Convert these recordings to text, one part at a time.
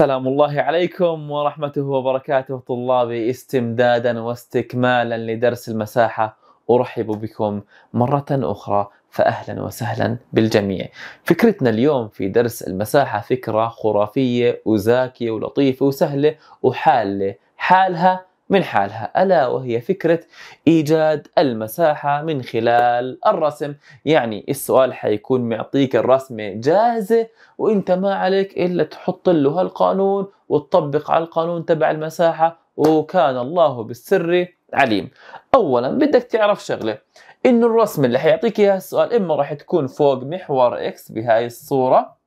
سلام الله عليكم ورحمته وبركاته طلابي استمدادا واستكمالا لدرس المساحة أرحب بكم مرة أخرى فأهلا وسهلا بالجميع فكرتنا اليوم في درس المساحة فكرة خرافية وزاكية ولطيفة وسهلة وحالة حالها من حالها ألا وهي فكرة إيجاد المساحة من خلال الرسم يعني السؤال حيكون معطيك الرسمة جاهزة وإنت ما عليك إلا تحط له هالقانون وتطبق على القانون تبع المساحة وكان الله بالسر عليم أولا بدك تعرف شغلة إنه الرسمة اللي حيعطيك إياها السؤال إما راح تكون فوق محور إكس بهاي الصورة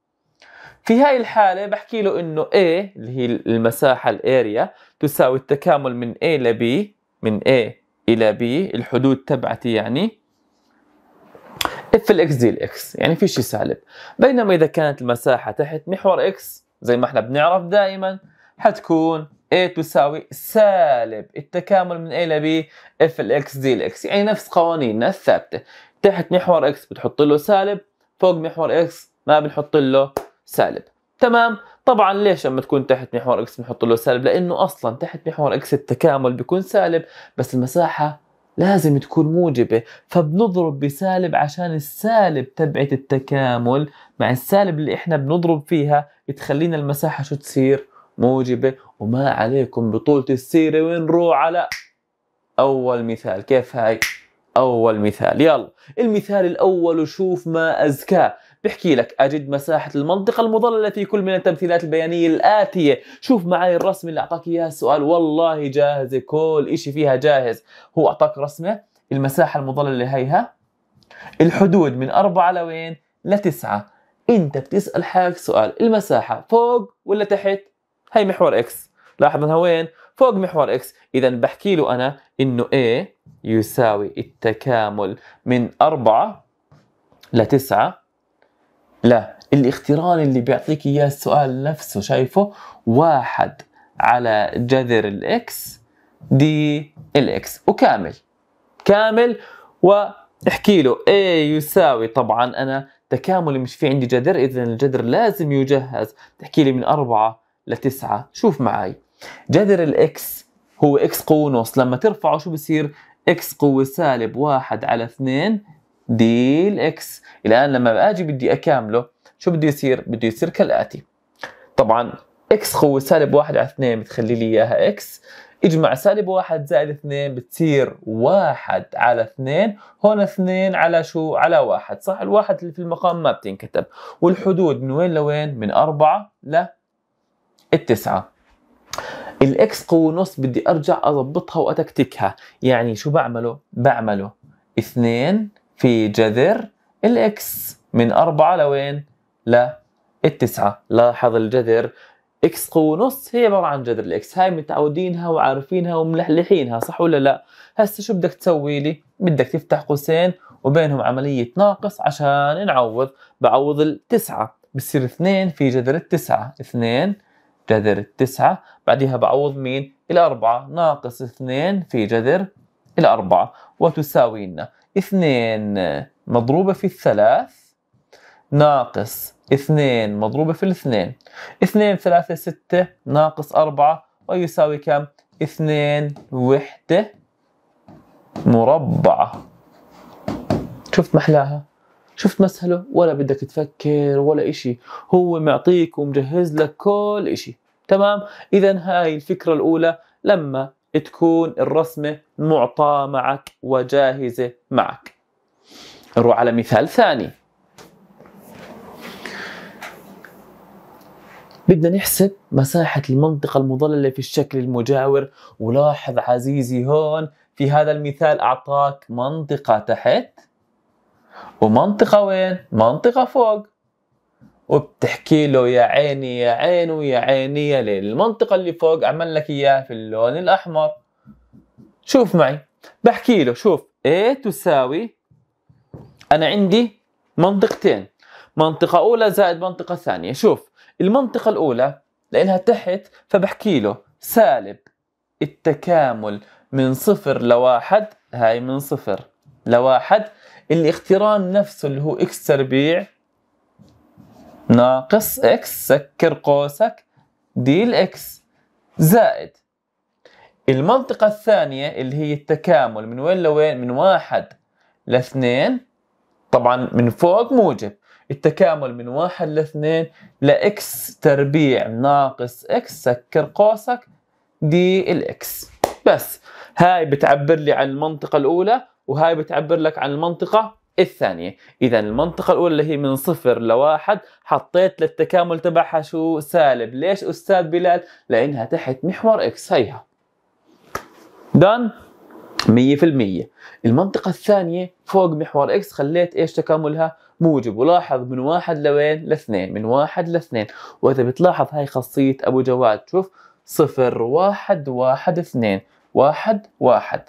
في هاي الحالة بحكي له انه A اللي هي المساحة الاريا تساوي التكامل من A ل B من A إلى B الحدود تبعتي يعني اف الاكس دي الاكس يعني في شيء سالب بينما اذا كانت المساحه تحت محور X زي ما احنا بنعرف دائما حتكون a تساوي سالب التكامل من a ل b اف الاكس دي الاكس يعني نفس قوانيننا الثابته تحت محور X بتحط له سالب فوق محور X ما بنحط له سالب تمام طبعا ليش لما تكون تحت محور اكس بنحط له سالب لانه اصلا تحت محور اكس التكامل بيكون سالب بس المساحه لازم تكون موجبة فبنضرب بسالب عشان السالب تبعت التكامل مع السالب اللي احنا بنضرب فيها تخلينا المساحة شو تصير موجبة وما عليكم بطولة السيرة ونروح على أول مثال كيف هاي أول مثال يلا المثال الأول وشوف ما أزكاه بحكي لك أجد مساحة المنطقة المضللة في كل من التمثيلات البيانية الآتية شوف معي الرسم اللي أعطاك إياه السؤال والله جاهزة كل إشي فيها جاهز هو أعطاك رسمة المساحة المضللة هيها الحدود من أربعة لوين لتسعة أنت بتسأل حالك سؤال المساحة فوق ولا تحت هي محور إكس لاحظ انها وين فوق محور اكس اذا بحكي له انا انه A يساوي التكامل من أربعة لتسعة لا الاختران اللي بيعطيك اياه السؤال نفسه شايفه واحد على جذر الاكس دي الاكس وكامل كامل واحكي له اي يساوي طبعا انا تكامل مش في عندي جذر اذا الجذر لازم يجهز تحكي لي من أربعة لتسعة شوف معي جذر الاكس هو اكس قوة ونص لما ترفعه شو بصير اكس قوة سالب واحد على اثنين دي الاكس الان لما اجي بدي اكامله شو بده يصير بده يصير كالاتي طبعا اكس قوة سالب واحد على اثنين بتخلي لي اياها اكس اجمع سالب واحد زائد اثنين بتصير واحد على اثنين هون اثنين على شو على واحد صح الواحد اللي في المقام ما بتنكتب والحدود من وين لوين من اربعة 9 الاكس قوة نص بدي ارجع اضبطها واتكتكها يعني شو بعمله بعمله اثنين في جذر الاكس من أربعة لوين؟ التسعة لاحظ الجذر اكس قوة نص هي عبارة عن جذر الاكس هاي متعودينها وعارفينها وملحلحينها صح ولا لا؟ هسه شو بدك تسوي لي؟ بدك تفتح قوسين وبينهم عملية ناقص عشان نعوض بعوض التسعة بصير اثنين في جذر التسعة اثنين جذر التسعة بعدها بعوض مين؟ الأربعة ناقص اثنين في جذر إلى أربعة وتساوينا اثنين مضروبة في الثلاث ناقص اثنين مضروبة في الاثنين اثنين ثلاثة ستة ناقص أربعة ويساوي كم؟ اثنين وحدة مربعة شفت محلاها؟ شفت مسهله ولا بدك تفكر ولا اشي هو معطيك ومجهز لك كل اشي تمام اذا هاي الفكرة الاولى لما تكون الرسمة معطاة معك وجاهزة معك نروح على مثال ثاني بدنا نحسب مساحة المنطقة المضللة في الشكل المجاور ولاحظ عزيزي هون في هذا المثال أعطاك منطقة تحت ومنطقة وين؟ منطقة فوق وبتحكي له يا عيني يا عين ويا عيني يا ليل المنطقة اللي فوق عمل لك إياها في اللون الأحمر شوف معي بحكي له شوف A إيه تساوي أنا عندي منطقتين منطقة أولى زائد منطقة ثانية شوف المنطقة الأولى لأنها تحت فبحكي له سالب التكامل من صفر لواحد هاي من صفر لواحد الاقتران نفسه اللي هو اكس تربيع ناقص اكس سكر قوسك دي الاكس زائد المنطقة الثانية اللي هي التكامل من وين لوين من واحد لاثنين طبعا من فوق موجب التكامل من واحد لاثنين لإكس تربيع ناقص إكس سكر قوسك دي الإكس بس هاي بتعبر لي عن المنطقة الأولى وهاي بتعبر لك عن المنطقة الثانية إذا المنطقة الأولى اللي هي من صفر لواحد حطيت للتكامل تبعها شو سالب ليش أستاذ بلال لأنها تحت محور إكس هيها دان مية في المية المنطقة الثانية فوق محور إكس خليت إيش تكاملها موجب ولاحظ من واحد لوين لاثنين من واحد لاثنين وإذا بتلاحظ هاي خاصية أبو جواد شوف صفر واحد واحد اثنين واحد واحد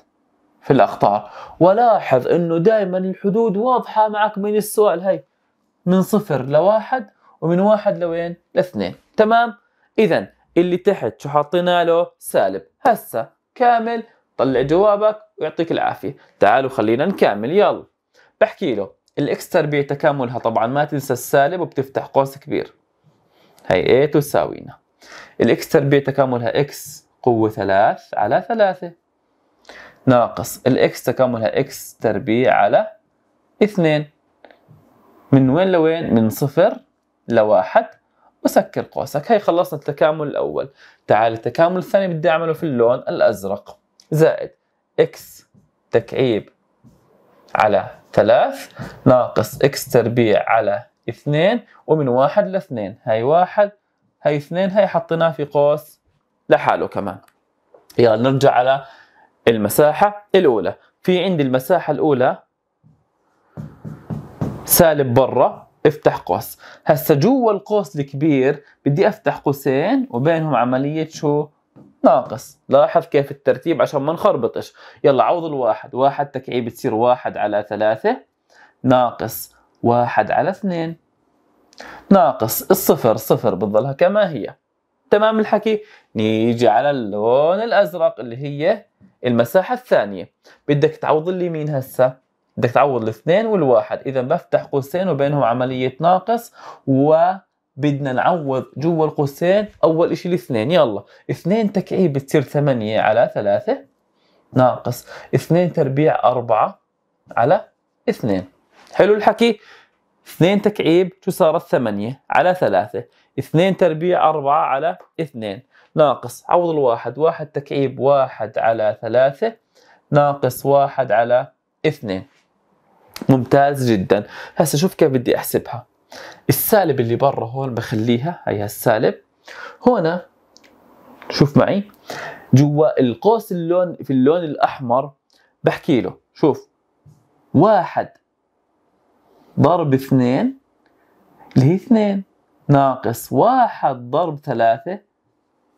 في الاخطاء ولاحظ أنه دائما الحدود واضحة معك من السؤال هاي من صفر لواحد ومن واحد لوين لاثنين تمام إذا اللي تحت شو حاطين له سالب هسه كامل طلع جوابك ويعطيك العافية تعالوا خلينا نكمل يلا بحكي له الاكس تربيع تكاملها طبعا ما تنسى السالب وبتفتح قوس كبير هي ايه تساوينا الاكس تربيع تكاملها اكس قوة ثلاث على ثلاثة ناقص الاكس تكاملها اكس تربيع على اثنين من وين لوين؟ من صفر لواحد وسكر قوسك هي خلصنا التكامل الأول تعال التكامل الثاني بدي أعمله في اللون الأزرق زائد إكس تكعيب على ثلاث ناقص إكس تربيع على اثنين ومن واحد لاثنين هاي واحد هاي اثنين هاي حطيناه في قوس لحاله كمان يلا نرجع على المساحة الأولى في عندي المساحة الأولى سالب برا افتح قوس هسا جوا القوس الكبير بدي افتح قوسين وبينهم عملية شو ناقص لاحظ كيف الترتيب عشان ما نخربطش يلا عوض الواحد واحد تكعيب بتصير واحد على ثلاثة ناقص واحد على اثنين ناقص الصفر صفر بتضلها كما هي تمام الحكي نيجي على اللون الأزرق اللي هي المساحة الثانية بدك تعوض اليمين هسه بدك تعوض الاثنين والواحد اذا بفتح قوسين وبينهم عملية ناقص وبدنا نعوض جوا القوسين اول اشي الاثنين يلا اثنين تكعيب بتصير ثمانية على ثلاثة ناقص اثنين تربيع اربعة على اثنين حلو الحكي اثنين تكعيب شو صارت ثمانية على ثلاثة اثنين تربيع أربعة على اثنين ناقص عوض الواحد واحد تكعيب واحد على ثلاثة ناقص واحد على اثنين ممتاز جدا هسا شوف كيف بدي احسبها السالب اللي برا هون بخليها هي السالب هنا شوف معي جوا القوس اللون في اللون الاحمر بحكي له شوف واحد ضرب اثنين اللي هي اثنين ناقص واحد ضرب ثلاثة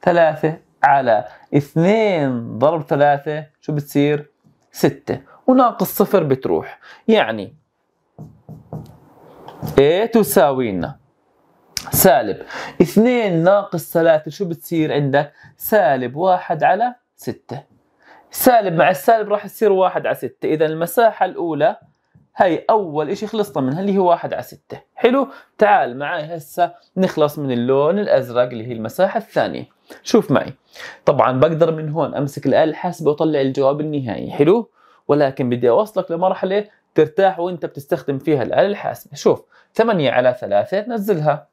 ثلاثة على اثنين ضرب ثلاثة شو بتصير؟ ستة وناقص صفر بتروح يعني A إيه تساوينا سالب اثنين ناقص ثلاثة شو بتصير عندك؟ سالب واحد على ستة سالب مع السالب راح يصير واحد على ستة إذا المساحة الأولى هي أول إشي خلصنا منها اللي هي واحد على ستة حلو؟ تعال معي هسه نخلص من اللون الأزرق اللي هي المساحة الثانية شوف معي طبعا بقدر من هون امسك الاله الحاسبه واطلع الجواب النهائي حلو ولكن بدي اوصلك لمرحله ترتاح وانت بتستخدم فيها الاله الحاسبه شوف 8 على 3 نزلها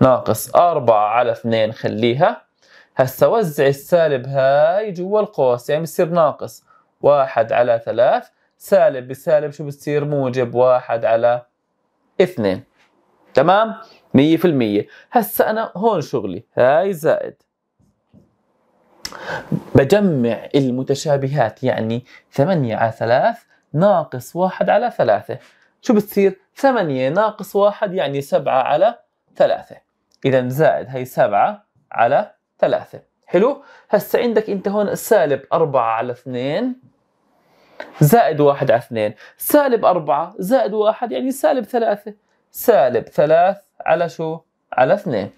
ناقص 4 على 2 خليها هسا وزع السالب هاي جوا القوس يعني بصير ناقص 1 على 3 سالب بسالب شو بصير موجب 1 على 2 تمام 100% هسا انا هون شغلي هاي زائد بجمع المتشابهات يعني 8 على 3 ناقص واحد على 3 شو بتصير 8 ناقص واحد يعني 7 على 3 اذا زائد هي 7 على 3 حلو هسا عندك انت هون سالب 4 على 2 زائد واحد على 2 سالب 4 زائد واحد يعني سالب 3 سالب 3 على شو؟ على 2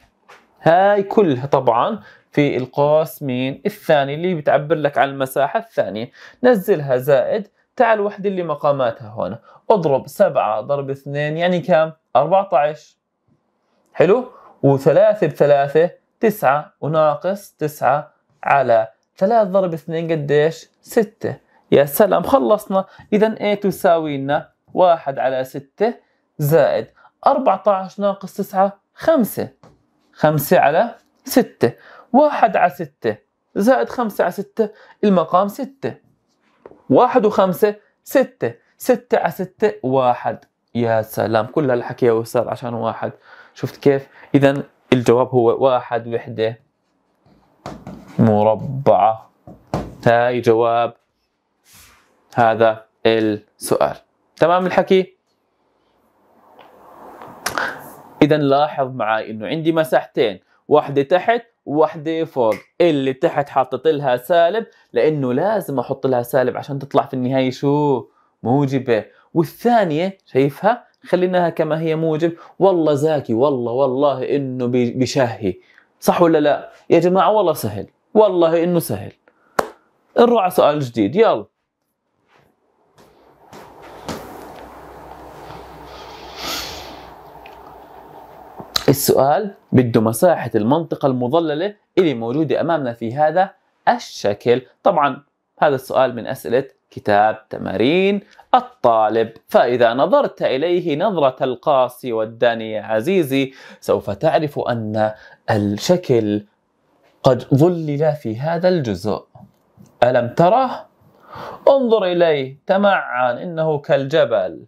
هاي كلها طبعا في القوس مين الثاني اللي بتعبر لك عن المساحة الثانية نزلها زائد تعال الوحدة اللي مقاماتها هون اضرب 7 ضرب 2 يعني كم؟ 14 حلو؟ و3 بثلاثة 9 وناقص 9 على 3 ضرب 2 قديش؟ 6 يا سلام خلصنا إذا A تساوي لنا 1 على 6 زائد 14 ناقص 9 5 5 على 6 1 على 6 زائد 5 على 6 المقام 6 1 و5 6 6 على 6 1 يا سلام كل هالحكي يا أستاذ عشان واحد شفت كيف إذا الجواب هو واحد وحدة مربعة هاي جواب هذا السؤال تمام الحكي اذا لاحظ معي انه عندي مساحتين واحده تحت وواحده فوق اللي تحت حاطط لها سالب لانه لازم احط لها سالب عشان تطلع في النهايه شو موجبه والثانيه شايفها خليناها كما هي موجب والله زاكي والله والله انه بشهي صح ولا لا يا جماعه والله سهل والله انه سهل نروح على سؤال جديد يلا السؤال بده مساحة المنطقة المظللة اللي موجودة أمامنا في هذا الشكل طبعا هذا السؤال من أسئلة كتاب تمارين الطالب فإذا نظرت إليه نظرة القاسي والداني عزيزي سوف تعرف أن الشكل قد ظلل في هذا الجزء ألم تره؟ انظر إليه تمعن إنه كالجبل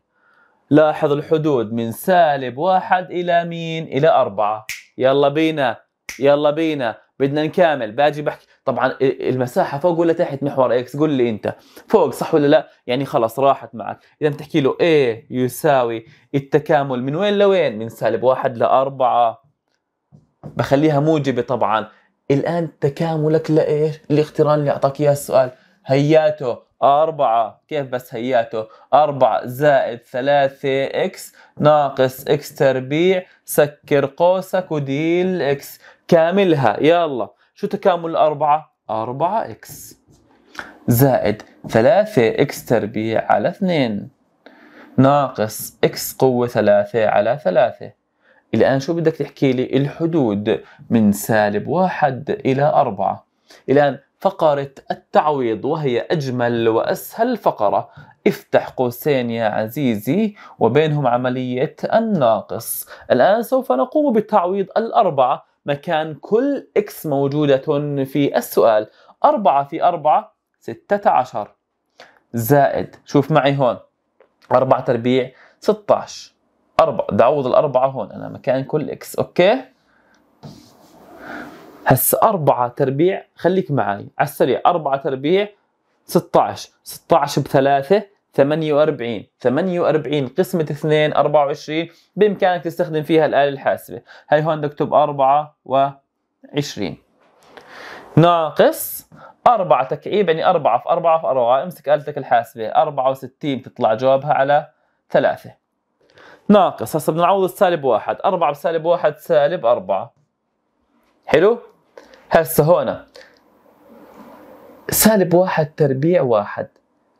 لاحظ الحدود من سالب واحد إلى مين؟ إلى أربعة يلا بينا يلا بينا بدنا نكامل باجي بحكي طبعا المساحه فوق ولا تحت محور اكس قول لي انت فوق صح ولا لا يعني خلص راحت معك اذا بتحكي له a يساوي التكامل من وين لوين من سالب واحد لأربعة بخليها موجبه طبعا الان تكاملك لايش الاقتران اللي اعطاك اياه السؤال هياته أربعة كيف بس هياته أربعة زائد ثلاثة إكس ناقص إكس تربيع سكر قوسك وديل إكس كاملها يلا شو تكامل الأربعة أربعة إكس زائد ثلاثة إكس تربيع على اثنين ناقص إكس قوة ثلاثة على ثلاثة الآن شو بدك تحكي لي الحدود من سالب واحد إلى أربعة الآن فقرة التعويض وهي أجمل وأسهل فقرة افتح قوسين يا عزيزي وبينهم عملية الناقص الآن سوف نقوم بتعويض الأربعة مكان كل إكس موجودة في السؤال أربعة في أربعة ستة عشر زائد شوف معي هون أربعة تربيع ستة عشر أربعة دعوض الأربعة هون أنا مكان كل إكس أوكي هسه أربعة تربيع خليك معي على السريع أربعة تربيع 16 16 بثلاثة 48 48 قسمة 2 24 بإمكانك تستخدم فيها الآلة الحاسبة هاي هون نكتب 4 و20 ناقص 4 تكعيب يعني 4 في 4 في 4 امسك آلتك الحاسبة 64 تطلع جوابها على 3 ناقص هسه بنعوض السالب 1 4 بسالب 1 سالب 4 حلو هسه هون سالب واحد تربيع واحد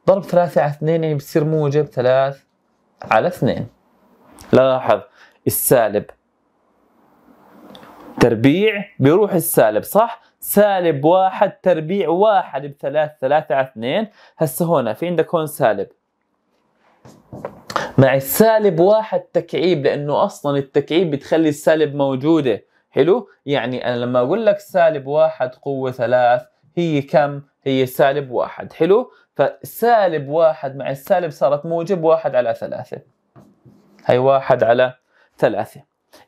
ضرب ثلاثة على اثنين يعني بصير موجب ثلاث على اثنين لاحظ السالب تربيع بيروح السالب صح؟ سالب واحد تربيع واحد بثلاث ثلاثة على اثنين هسه هون في عندك هون سالب مع السالب واحد تكعيب لأنه أصلا التكعيب بتخلي السالب موجودة حلو يعني انا لما اقول لك سالب واحد قوه ثلاث هي كم هي سالب واحد حلو فسالب واحد مع السالب صارت موجب واحد على ثلاثة هي واحد على ثلاثة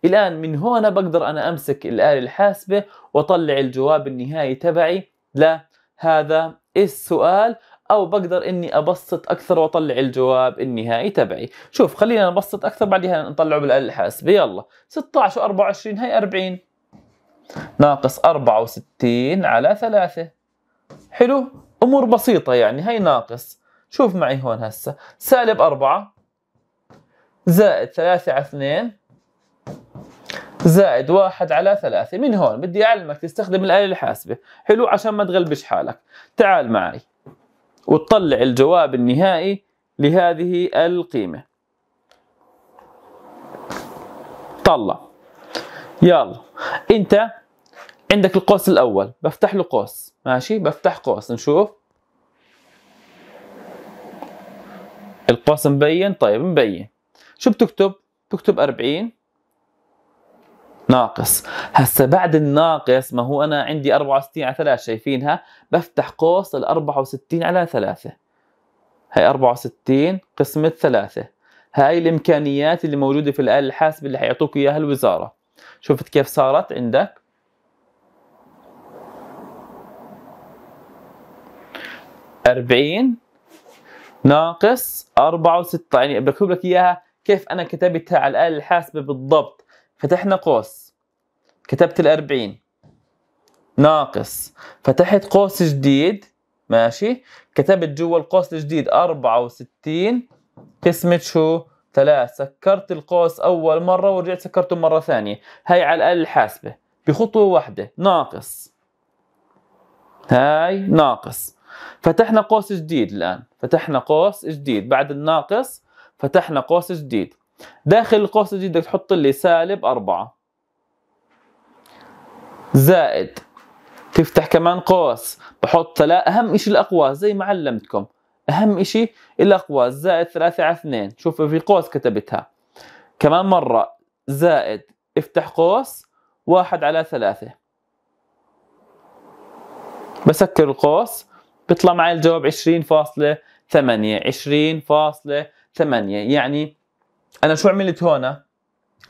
الآن من هنا بقدر أنا أمسك الآلة الحاسبة وأطلع الجواب النهائي تبعي لهذا السؤال او بقدر اني ابسط اكثر واطلع الجواب النهائي تبعي شوف خلينا نبسط اكثر بعدها نطلعه بالاله الحاسبه يلا 16 و24 هي 40 ناقص 64 على 3 حلو امور بسيطه يعني هي ناقص شوف معي هون هسه سالب 4 زائد 3 على 2 زائد واحد على ثلاثة من هون بدي أعلمك تستخدم الآلة الحاسبة حلو عشان ما تغلبش حالك تعال معي وتطلع الجواب النهائي لهذه القيمة طلع يلا انت عندك القوس الاول بفتح له قوس ماشي بفتح قوس نشوف القوس مبين طيب مبين شو بتكتب بتكتب 40 ناقص هسا بعد الناقص ما هو انا عندي 64 على 3 شايفينها بفتح قوس ال 64 على 3 هي 64 قسمة 3 هاي الامكانيات اللي موجودة في الآلة الحاسبة اللي حيعطوك اياها الوزارة شفت كيف صارت عندك أربعين ناقص أربعة وستة يعني بكتب لك إياها كيف أنا كتبتها على الآلة الحاسبة بالضبط فتحنا قوس كتبت الأربعين ناقص فتحت قوس جديد ماشي كتبت جوا القوس الجديد أربعة وستين قسمة شو ثلاث سكرت القوس أول مرة ورجعت سكرته مرة ثانية هاي على الأقل الحاسبة بخطوة واحدة ناقص هاي ناقص فتحنا قوس جديد الآن فتحنا قوس جديد بعد الناقص فتحنا قوس جديد داخل القوس الجديد بدك تحط لي سالب أربعة زائد تفتح كمان قوس بحط ثلاث اهم شيء الاقواس زي ما علمتكم اهم شيء الاقواس زائد ثلاثة على اثنين شوف في قوس كتبتها كمان مرة زائد افتح قوس واحد على ثلاثة بسكر القوس بيطلع معي الجواب عشرين فاصلة ثمانية عشرين فاصلة ثمانية يعني أنا شو عملت هنا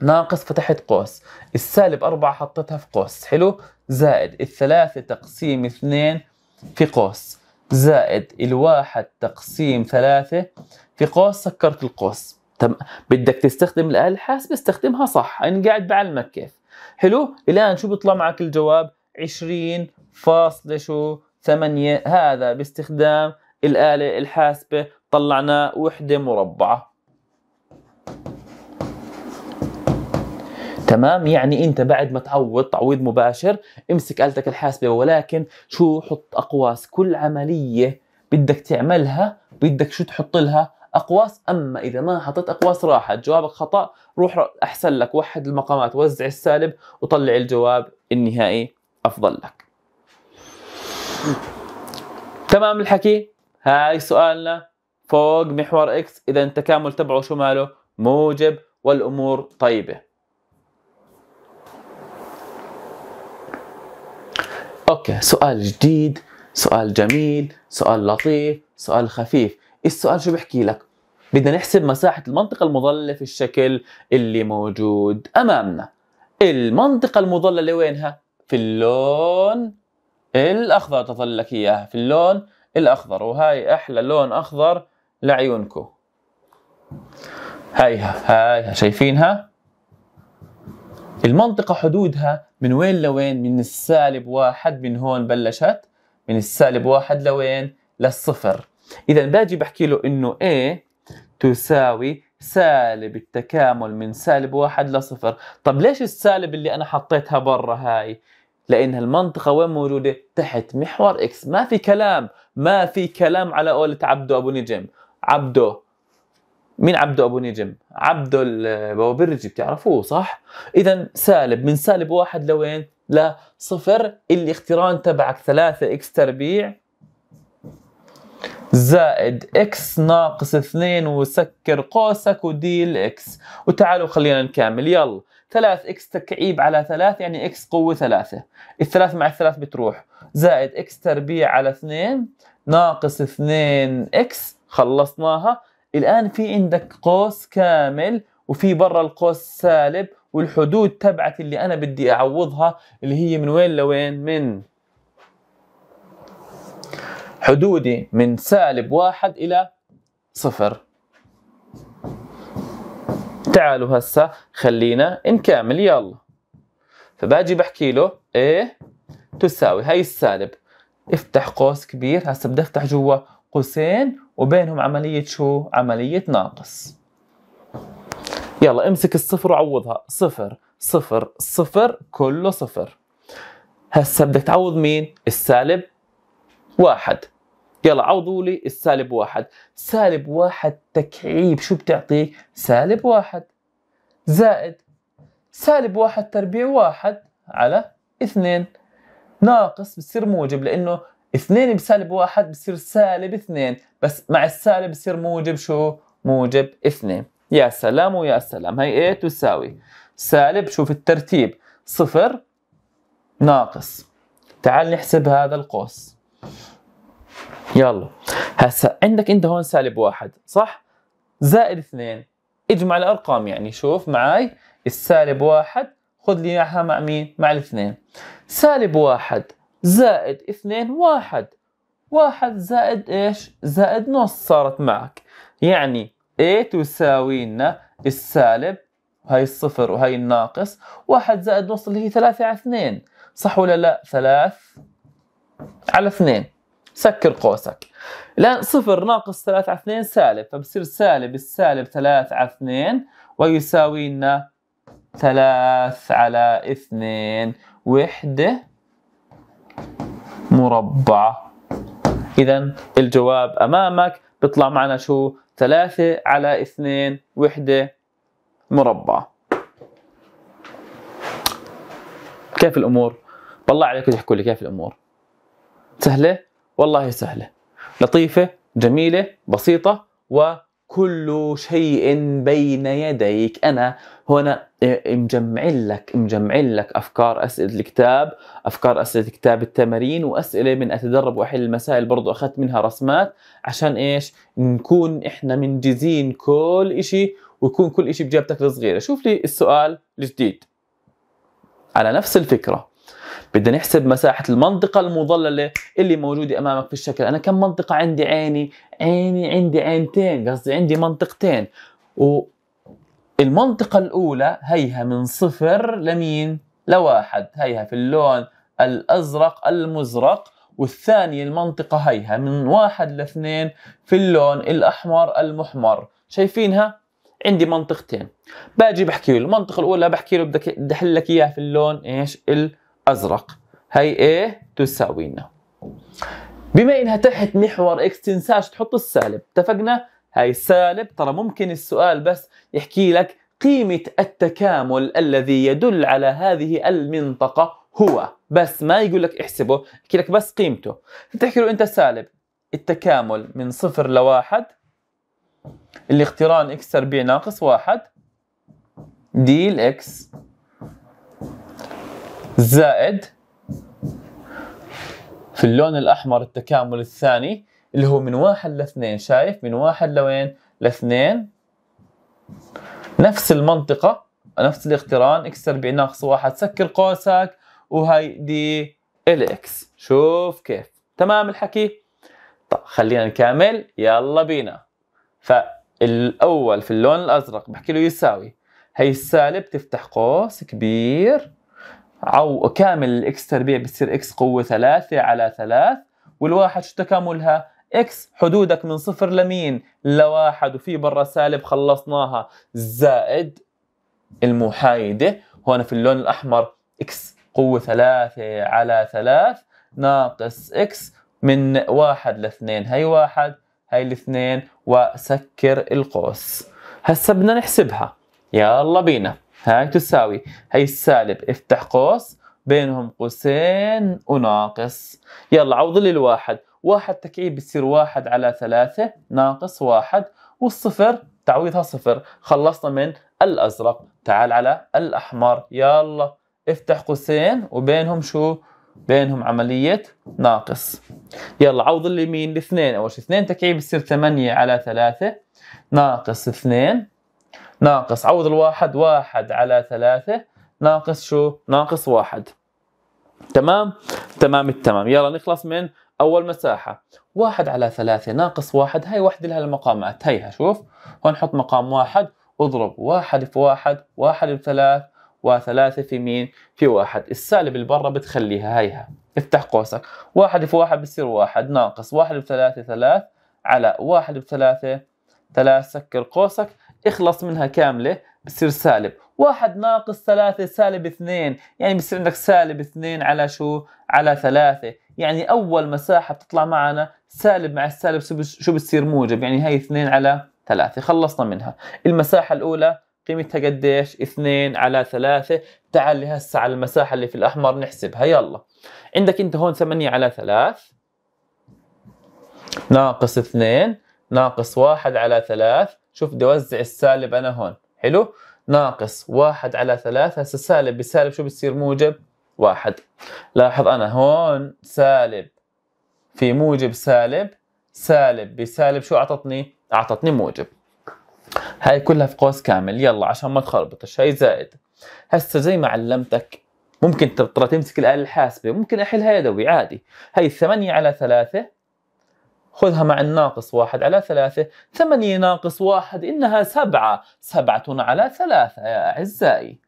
ناقص فتحت قوس السالب أربعة حطيتها في قوس حلو زائد الثلاثة تقسيم اثنين في قوس زائد الواحد تقسيم ثلاثة في قوس سكرت القوس تم بدك تستخدم الآلة الحاسبة استخدمها صح أنا قاعد بعلمك كيف حلو الآن شو بيطلع معك الجواب 20 فاصلة شو 8 هذا باستخدام الآلة الحاسبة طلعنا وحدة مربعة تمام يعني انت بعد ما تعوض تعويض مباشر امسك آلتك الحاسبة ولكن شو حط أقواس كل عملية بدك تعملها بدك شو تحط لها اقواس اما اذا ما حطيت اقواس راحت جوابك خطا روح احسن لك وحد المقامات وزع السالب وطلع الجواب النهائي افضل لك تمام الحكي هاي سؤالنا فوق محور اكس اذا التكامل تبعه شو ماله موجب والامور طيبه اوكي سؤال جديد سؤال جميل سؤال لطيف سؤال خفيف السؤال شو بحكي لك بدنا نحسب مساحة المنطقة المظللة في الشكل اللي موجود أمامنا المنطقة المظللة وينها؟ في اللون الأخضر تظل لك إياها في اللون الأخضر وهاي أحلى لون أخضر لعيونكم هايها هايها شايفينها؟ المنطقة حدودها من وين لوين من السالب واحد من هون بلشت من السالب واحد لوين للصفر اذا باجي بحكي له انه A تساوي سالب التكامل من سالب واحد لصفر طب ليش السالب اللي انا حطيتها برا هاي لانها المنطقه وين موجوده تحت محور اكس ما في كلام ما في كلام على قولة عبده ابو نجم عبده مين عبده ابو نجم؟ عبده البوابرجي بتعرفوه صح؟ اذا سالب من سالب واحد لوين؟ لصفر اللي اختران تبعك 3 اكس تربيع زائد اكس ناقص اثنين وسكر قوسك وديل اكس وتعالوا خلينا نكمل يلا 3 اكس تكعيب على 3 يعني اكس قوة 3 الثلاث مع الثلاث بتروح زائد اكس تربيع على 2 ناقص 2 اكس خلصناها الآن في عندك قوس كامل وفي برا القوس سالب والحدود تبعت اللي أنا بدي أعوضها اللي هي من وين لوين من حدودي من سالب واحد إلى صفر تعالوا هسا خلينا نكمل يلا فباجي بحكي له ايه تساوي هاي السالب افتح قوس كبير هسا بدي افتح جوا قوسين وبينهم عملية شو؟ عملية ناقص يلا امسك الصفر وعوضها صفر صفر صفر كله صفر هسا بدك تعوض مين؟ السالب واحد يلا عوضوا لي السالب واحد سالب واحد تكعيب شو بتعطيك؟ سالب واحد زائد سالب واحد تربيع واحد على اثنين ناقص بتصير موجب لأنه 2 بسالب واحد بصير سالب اثنين بس مع السالب بصير موجب شو؟ موجب اثنين يا سلام ويا سلام هي ايه تساوي سالب شوف الترتيب صفر ناقص تعال نحسب هذا القوس يلا هسا عندك انت هون سالب واحد صح زائد اثنين اجمع الارقام يعني شوف معاي السالب واحد خذ لي اياها مع مين مع الاثنين سالب واحد زائد اثنين واحد واحد زائد ايش زائد نص صارت معك يعني a تساوي لنا السالب هاي الصفر وهي الناقص واحد زائد نص اللي هي ثلاثة على اثنين صح ولا لا ثلاث على اثنين سكر قوسك الآن صفر ناقص ثلاثة على اثنين سالب فبصير سالب السالب ثلاثة على اثنين ويساوي لنا ثلاث على اثنين وحدة مربعة إذا الجواب أمامك بيطلع معنا شو ثلاثة على اثنين وحدة مربعة كيف الأمور؟ بالله عليك تحكوا لي كيف الأمور؟ سهلة؟ والله سهلة لطيفة جميلة بسيطة وكل شيء بين يديك أنا هنا إيه، إيه، مجمعين لك مجمعين لك افكار اسئله الكتاب افكار اسئله كتاب التمارين واسئله من اتدرب واحل المسائل برضو اخذت منها رسمات عشان ايش نكون احنا منجزين كل شيء ويكون كل شيء بجابتك الصغيره شوف لي السؤال الجديد على نفس الفكره بدنا نحسب مساحة المنطقة المظللة اللي موجودة أمامك في الشكل أنا كم منطقة عندي عيني عيني عندي عينتين قصدي عندي منطقتين و... المنطقة الأولى هيها من صفر لمين؟ لواحد هيها في اللون الأزرق المزرق والثانية المنطقة هيها من واحد لاثنين في اللون الأحمر المحمر شايفينها؟ عندي منطقتين باجي بحكي له المنطقة الأولى بحكي له بدك بدي أحل لك إياها في اللون إيش؟ الأزرق هي إيه؟ تساوينا بما إنها تحت محور إكس تنساش تحط السالب اتفقنا؟ هاي سالب ترى ممكن السؤال بس يحكي لك قيمة التكامل الذي يدل على هذه المنطقة هو بس ما يقول لك احسبه يحكي لك بس قيمته تحكي له أنت سالب التكامل من صفر لواحد اللي اقتران اكس تربيع ناقص واحد دي الاكس زائد في اللون الأحمر التكامل الثاني اللي هو من واحد لاثنين شايف من واحد لوين لاثنين نفس المنطقة نفس الاقتران اكس تربيع ناقص واحد سكر قوسك وهي دي الاكس شوف كيف تمام الحكي طب خلينا نكمل يلا بينا فالاول في اللون الازرق بحكي له يساوي هي السالب تفتح قوس كبير عو كامل الاكس تربيع بصير اكس قوة ثلاثة على ثلاث والواحد شو تكاملها؟ اكس حدودك من صفر لمين لواحد وفي برا سالب خلصناها زائد المحايدة هون في اللون الأحمر اكس قوة ثلاثة على ثلاث ناقص اكس من واحد لاثنين هي واحد هي الاثنين وسكر القوس هسا بدنا نحسبها يلا بينا هاي تساوي هي السالب افتح قوس بينهم قوسين وناقص يلا عوض لي الواحد واحد تكعيب بتصير واحد على ثلاثة ناقص واحد والصفر تعويضها صفر خلصنا من الأزرق تعال على الأحمر يلا افتح قوسين وبينهم شو بينهم عملية ناقص يلا عوض اليمين الاثنين أول شيء اثنين تكعيب بتصير ثمانية على ثلاثة ناقص اثنين ناقص عوض الواحد واحد على ثلاثة ناقص شو ناقص واحد تمام تمام التمام يلا نخلص من أول مساحة واحد على ثلاثة ناقص واحد هاي وحدة لها المقامات هيها شوف ونحط مقام واحد اضرب واحد في واحد واحد في ثلاث وثلاثة في مين في واحد السالب اللي برا بتخليها هيها افتح قوسك واحد في واحد بصير واحد ناقص واحد في ثلاثة ثلاث على واحد في ثلاثة ثلاث سكر قوسك اخلص منها كاملة بصير سالب واحد ناقص ثلاثة سالب اثنين يعني بصير عندك سالب اثنين على شو على ثلاثة يعني اول مساحه بتطلع معنا سالب مع السالب شو بتصير موجب يعني هي 2 على 3 خلصنا منها المساحه الاولى قيمتها قديش 2 على 3 تعال لي هسه على المساحه اللي في الاحمر نحسبها يلا عندك انت هون 8 على 3 ناقص 2 ناقص 1 على 3 شوف بدي اوزع السالب انا هون حلو ناقص 1 على 3 هسه سالب بسالب شو بتصير موجب واحد لاحظ أنا هون سالب في موجب سالب سالب بسالب شو أعطتني؟ أعطتني موجب هاي كلها في قوس كامل يلا عشان ما تخربطش هاي زائد هسه زي ما علمتك ممكن ترى تمسك الآلة الحاسبة ممكن أحلها يدوي عادي هاي ثمانية على ثلاثة خذها مع الناقص واحد على ثلاثة ثمانية ناقص واحد إنها سبعة سبعة على ثلاثة يا أعزائي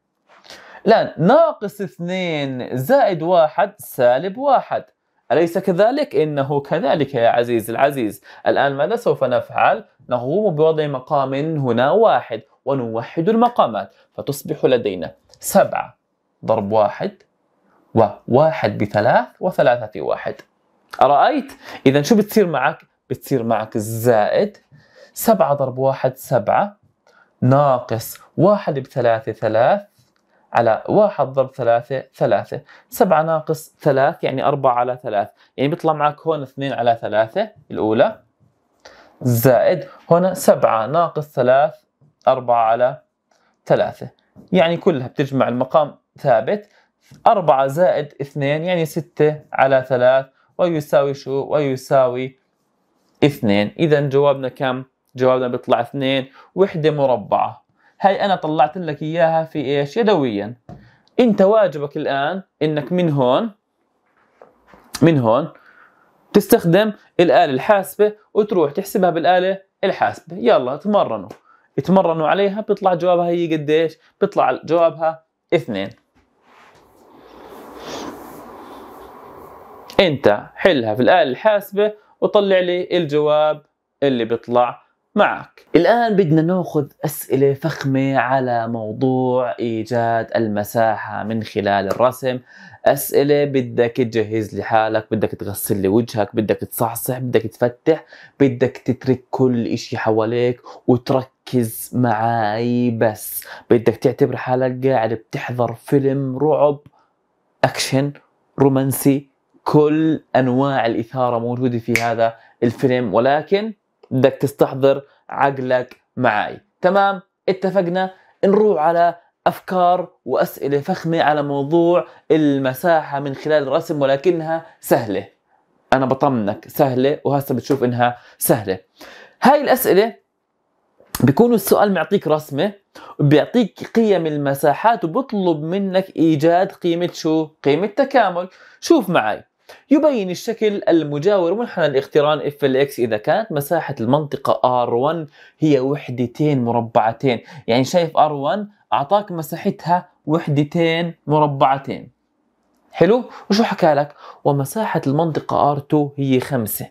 الآن ناقص اثنين زائد واحد سالب واحد أليس كذلك؟ إنه كذلك يا عزيزي العزيز الآن ماذا سوف نفعل؟ نقوم بوضع مقام هنا واحد ونوحد المقامات فتصبح لدينا سبعة ضرب واحد وواحد بثلاث وثلاثة في واحد أرأيت؟ إذا شو بتصير معك؟ بتصير معك الزائد سبعة ضرب واحد سبعة ناقص واحد بثلاثة ثلاث على واحد ضرب ثلاثة ثلاثة سبعة ناقص ثلاث يعني أربعة على ثلاث يعني بيطلع معك هون اثنين على ثلاثة الأولى زائد هنا سبعة ناقص ثلاث أربعة على ثلاثة يعني كلها بتجمع المقام ثابت أربعة زائد اثنين يعني ستة على ثلاث ويساوي شو ويساوي اثنين إذا جوابنا كم؟ جوابنا بيطلع اثنين وحدة مربعة هاي انا طلعت لك اياها في ايش يدويا انت واجبك الان انك من هون من هون تستخدم الآلة الحاسبة وتروح تحسبها بالآلة الحاسبة يلا تمرنوا تمرنوا عليها بيطلع جوابها هي قديش بيطلع جوابها اثنين انت حلها في الآلة الحاسبة وطلع لي الجواب اللي بيطلع معك الآن بدنا ناخذ أسئلة فخمة على موضوع إيجاد المساحة من خلال الرسم أسئلة بدك تجهز لحالك بدك تغسل لي وجهك بدك تصحصح بدك تفتح بدك تترك كل إشي حواليك وتركز معاي بس بدك تعتبر حالك قاعد بتحضر فيلم رعب أكشن رومانسي كل أنواع الإثارة موجودة في هذا الفيلم ولكن بدك تستحضر عقلك معي تمام اتفقنا نروح على أفكار وأسئلة فخمة على موضوع المساحة من خلال الرسم ولكنها سهلة أنا بطمنك سهلة وهسه بتشوف إنها سهلة هاي الأسئلة بيكون السؤال معطيك رسمة بيعطيك قيم المساحات وبطلب منك إيجاد قيمة شو؟ قيمة تكامل شوف معي يبين الشكل المجاور منحنى الاقتران اف الاكس إذا كانت مساحة ار R1 هي وحدتين مربعتين يعني شايف ار 1 أعطاك مساحتها وحدتين مربعتين حلو وشو حكى لك ومساحة ار R2 هي خمسة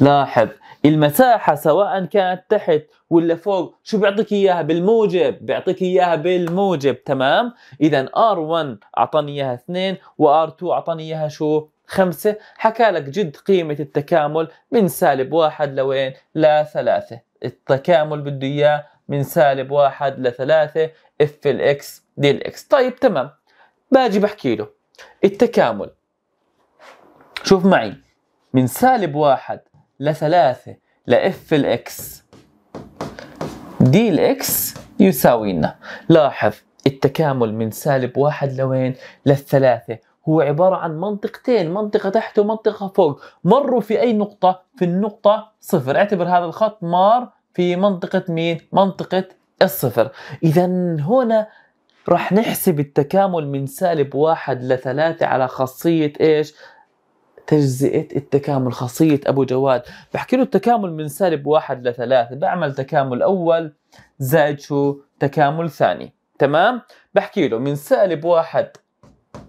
لاحظ المساحة سواء كانت تحت ولا فوق شو بيعطيك إياها بالموجب بيعطيك إياها بالموجب تمام اذا ار R1 أعطاني إياها 2 وار 2 أعطاني إياها شو خمسة حكى لك جد قيمة التكامل من سالب واحد لوين لثلاثة التكامل بده إياه من سالب واحد لثلاثة اف الاكس دي الاكس طيب تمام باجي بحكي له التكامل شوف معي من سالب واحد لثلاثة لإف الإكس دي الإكس يساوي لنا لاحظ التكامل من سالب واحد لوين للثلاثة هو عبارة عن منطقتين منطقة تحت ومنطقة فوق مروا في أي نقطة في النقطة صفر اعتبر هذا الخط مار في منطقة مين منطقة الصفر إذا هنا راح نحسب التكامل من سالب واحد لثلاثة على خاصية إيش تجزئة التكامل خاصية أبو جواد بحكي له التكامل من سالب واحد لثلاثة بعمل تكامل أول زائد شو تكامل ثاني تمام بحكي له من سالب واحد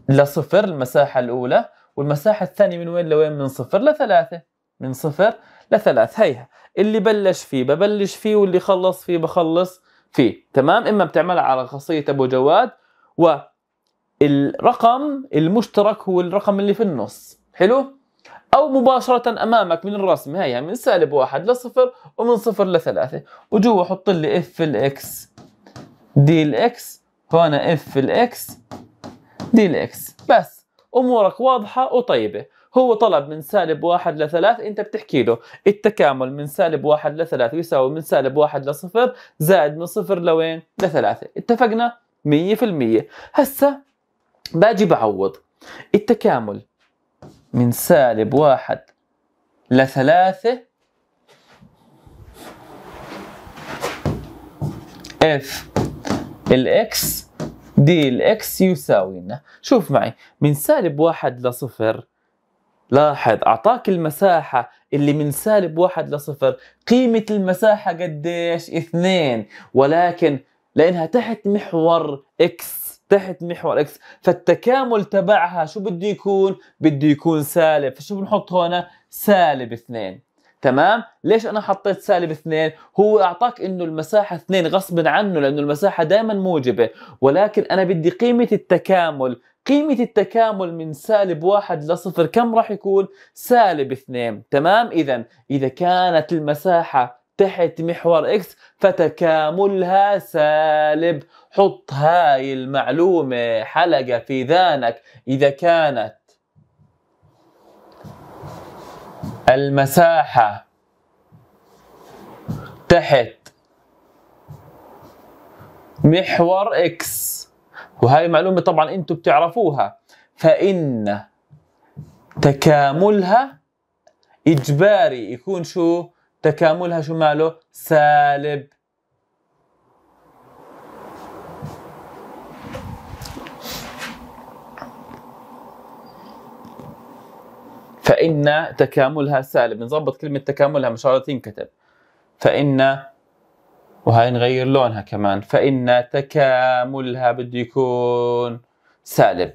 لصفر المساحة الأولى والمساحة الثانية من وين لوين من صفر لثلاثة من صفر لثلاث هيها اللي بلش فيه ببلش فيه واللي خلص فيه بخلص فيه تمام إما بتعملها على خاصية أبو جواد و الرقم المشترك هو الرقم اللي في النص حلو أو مباشرة أمامك من الرسم هيها من سالب واحد لصفر ومن صفر لثلاثة وجوا حط لي اف الإكس دي الإكس هون اف الإكس دي الاكس بس امورك واضحه وطيبه هو طلب من سالب واحد لثلاث انت بتحكي له التكامل من سالب واحد لثلاث يساوي من سالب واحد لصفر زائد من صفر لوين لثلاثة اتفقنا مية في المية هسا باجي بعوض التكامل من سالب واحد لثلاثة اف الاكس دي الإكس يساوي لنا شوف معي من سالب واحد لصفر لاحظ أعطاك المساحة اللي من سالب واحد لصفر قيمة المساحة قديش اثنين ولكن لأنها تحت محور إكس تحت محور اكس فالتكامل تبعها شو بده يكون بده يكون سالب فشو بنحط هنا سالب اثنين تمام ليش انا حطيت سالب اثنين هو اعطاك انه المساحه اثنين غصب عنه لانه المساحه دائما موجبه ولكن انا بدي قيمه التكامل قيمة التكامل من سالب واحد لصفر كم راح يكون؟ سالب اثنين تمام؟ إذا إذا كانت المساحة تحت محور اكس فتكاملها سالب حط هاي المعلومة حلقة في ذانك إذا كانت المساحة تحت محور إكس وهذه معلومة طبعا أنتم بتعرفوها فإن تكاملها إجباري يكون شو تكاملها شو ماله سالب فإن تكاملها سالب نظبط كلمة تكاملها مش عارف تنكتب فإن وهاي نغير لونها كمان فإن تكاملها بده يكون سالب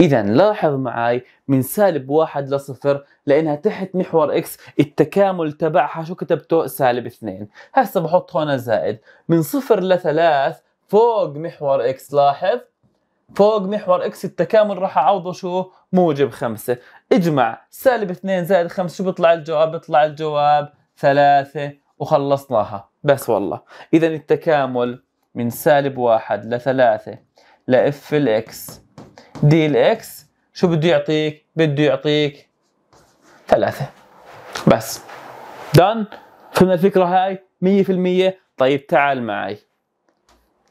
إذا لاحظ معي من سالب واحد لصفر لأنها تحت محور إكس التكامل تبعها شو كتبته سالب اثنين هسا بحط هون زائد من صفر لثلاث فوق محور إكس لاحظ فوق محور اكس التكامل راح اعوضه شو موجب خمسة اجمع سالب اثنين زائد خمسة شو بيطلع الجواب بيطلع الجواب ثلاثة وخلصناها بس والله اذا التكامل من سالب واحد لثلاثة لاف الاكس دي الاكس شو بده يعطيك بده يعطيك ثلاثة بس دان فهمنا الفكرة هاي مية في المية طيب تعال معي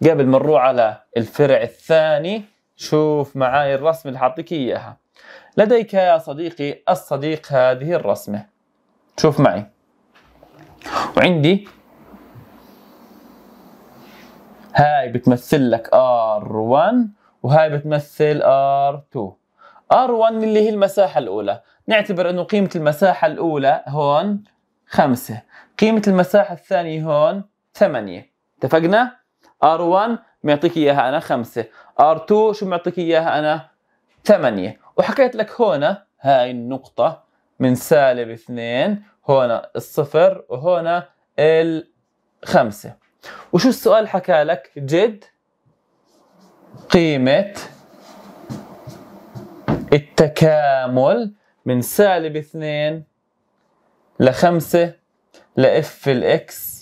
قبل ما نروح على الفرع الثاني شوف معاي الرسمة اللي حاطك إياها لديك يا صديقي الصديق هذه الرسمة شوف معي وعندي هاي بتمثل لك R1 وهاي بتمثل R2 R1 اللي هي المساحة الأولى نعتبر أنه قيمة المساحة الأولى هون خمسة قيمة المساحة الثانية هون ثمانية اتفقنا؟ R1 معطيك اياها انا 5 ار2 شو معطيك اياها انا 8 وحكيت لك هون هاي النقطة من سالب اثنين هون الصفر وهون الخمسة وشو السؤال حكى لك جد قيمة التكامل من سالب اثنين لخمسة لإف الإكس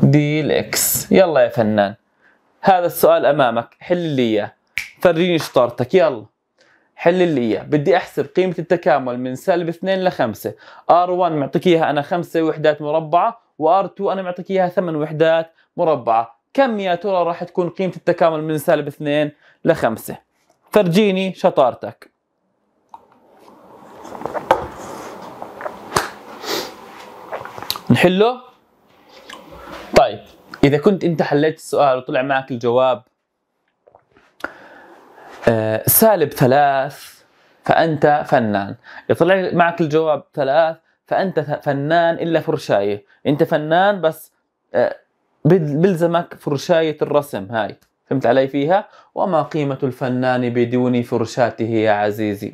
دي الاكس يلا يا فنان هذا السؤال امامك حل لي اياه فرجيني شطارتك يلا حل لي اياه بدي احسب قيمه التكامل من سالب 2 ل 5 ار1 معطيك اياها انا 5 وحدات مربعه وار2 انا معطيك اياها 8 وحدات مربعه كم يا ترى راح تكون قيمه التكامل من سالب 2 ل 5 فرجيني شطارتك نحله طيب اذا كنت انت حليت السؤال وطلع معك الجواب آه، سالب ثلاث فانت فنان يطلع معك الجواب ثلاث فانت فنان الا فرشايه انت فنان بس آه، بلزمك فرشايه الرسم هاي فهمت علي فيها وما قيمه الفنان بدون فرشاته يا عزيزي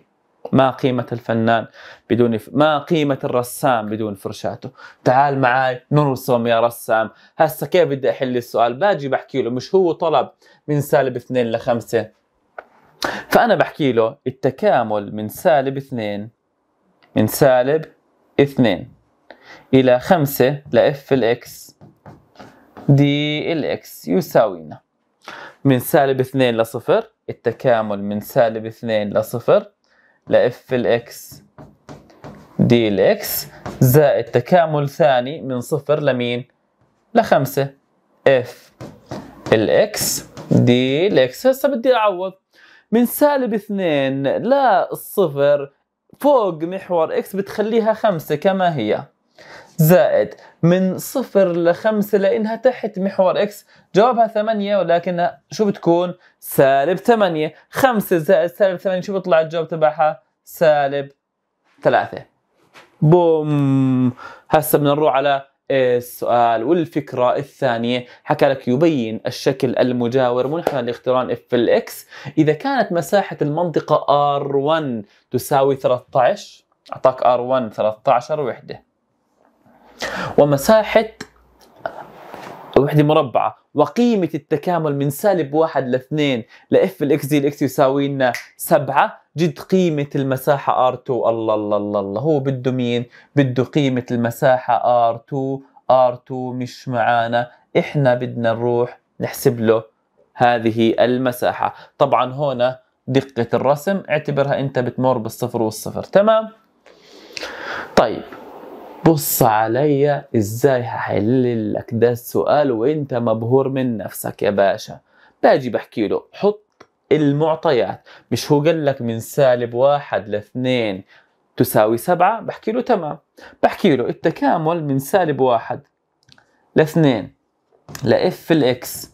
ما قيمة الفنان بدون ف... ما قيمة الرسام بدون فرشاته تعال معاي نرسم يا رسام هسه كيف بدي أحل السؤال باجي بحكي له مش هو طلب من سالب اثنين لخمسة فأنا بحكي له التكامل من سالب اثنين من سالب اثنين إلى خمسة لإف الإكس دي الإكس يساوينا من سالب اثنين لصفر التكامل من سالب اثنين لصفر لإف الإكس دي الإكس زائد تكامل ثاني من صفر لمين؟ لخمسة إف الإكس دي الإكس هسه بدي أعوض من سالب اثنين لا الصفر فوق محور إكس بتخليها خمسة كما هي زائد من صفر لخمسة لأنها تحت محور إكس جوابها ثمانية ولكنها شو بتكون سالب ثمانية خمسة زائد سالب ثمانية شو بيطلع الجواب تبعها سالب ثلاثة بوم هسه بدنا نروح على السؤال والفكرة الثانية حكى لك يبين الشكل المجاور منحنى لاقتران اف الاكس إذا كانت مساحة المنطقة R1 تساوي 13 أعطاك R1 13 وحدة ومساحة وحدة مربعة وقيمة التكامل من سالب واحد لاثنين لإف الإكس زي الإكس يساوي لنا سبعة جد قيمة المساحة R2 الله الله الله الله هو بده مين؟ بده قيمة المساحة R2 R2 مش معانا إحنا بدنا نروح نحسب له هذه المساحة طبعا هنا دقة الرسم اعتبرها أنت بتمر بالصفر والصفر تمام؟ طيب بص عليا ازاي هحل لك ده السؤال وانت مبهور من نفسك يا باشا باجي بحكي له حط المعطيات مش هو قال لك من سالب واحد لاثنين تساوي سبعة بحكي له تمام بحكي له التكامل من سالب واحد لاثنين لاف الاكس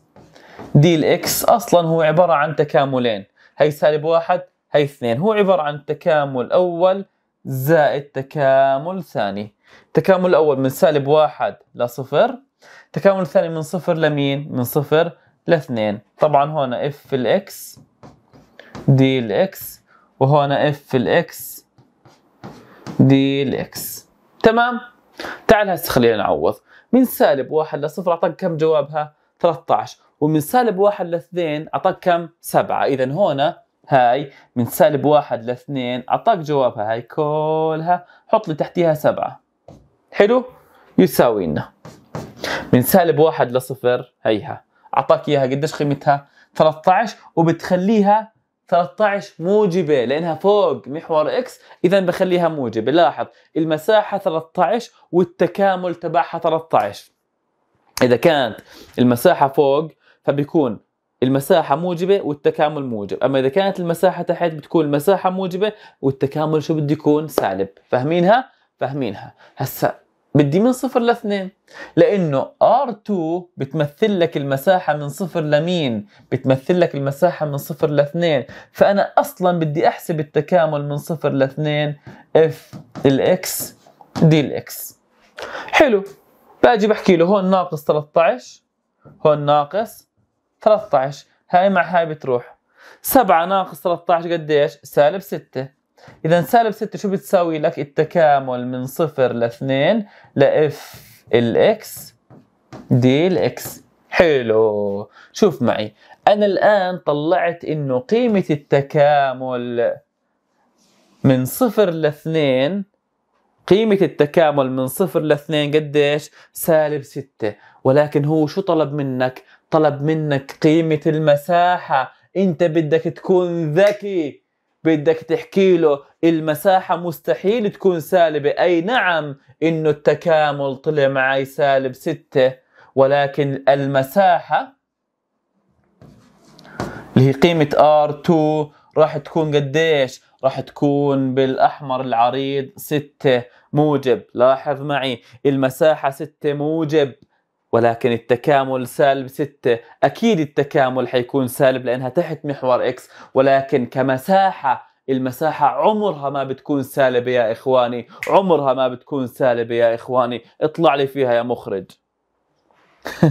دي الاكس اصلا هو عبارة عن تكاملين هي سالب واحد هي اثنين هو عبارة عن تكامل اول زائد تكامل ثاني التكامل الأول من سالب واحد لصفر التكامل الثاني من صفر لمين؟ من صفر لاثنين طبعا هون اف في الاكس دي الاكس وهون اف في الاكس دي الاكس تمام؟ تعال هسه خلينا نعوض من سالب واحد لصفر أعطاك كم جوابها؟ 13 ومن سالب واحد لاثنين أعطاك كم؟ سبعة إذا هون هاي من سالب واحد لاثنين أعطاك جوابها هاي كلها حط لي تحتيها سبعة حلو يساوي لنا من سالب واحد لصفر هيها اعطاك اياها قديش قيمتها 13 وبتخليها 13 موجبة لأنها فوق محور إكس إذا بخليها موجبة لاحظ المساحة 13 والتكامل تبعها 13 إذا كانت المساحة فوق فبيكون المساحة موجبة والتكامل موجب أما إذا كانت المساحة تحت بتكون المساحة موجبة والتكامل شو بده يكون سالب فاهمينها؟ فاهمينها هسا بدي من صفر لاثنين لانه ار 2 بتمثل لك المساحه من صفر لمين بتمثل لك المساحه من صفر لاثنين فانا اصلا بدي احسب التكامل من صفر لاثنين اف الاكس دي الاكس حلو باجي بحكي له هون ناقص 13 هون ناقص 13 هاي مع هاي بتروح 7 ناقص 13 قديش سالب 6 اذا سالب 6 شو بتساوي لك التكامل من صفر لاثنين لاف الاكس دي الاكس حلو شوف معي انا الان طلعت انه قيمه التكامل من صفر لاثنين قيمة التكامل من صفر لاثنين قديش؟ سالب ستة ولكن هو شو طلب منك؟ طلب منك قيمة المساحة انت بدك تكون ذكي بدك تحكي له المساحة مستحيل تكون سالبة أي نعم إنه التكامل طلع معي سالب ستة ولكن المساحة اللي هي قيمة R2 راح تكون قديش؟ راح تكون بالأحمر العريض ستة موجب لاحظ معي المساحة ستة موجب ولكن التكامل سالب 6 أكيد التكامل حيكون سالب لأنها تحت محور إكس ولكن كمساحة المساحة عمرها ما بتكون سالبة يا إخواني عمرها ما بتكون سالبة يا إخواني اطلع لي فيها يا مخرج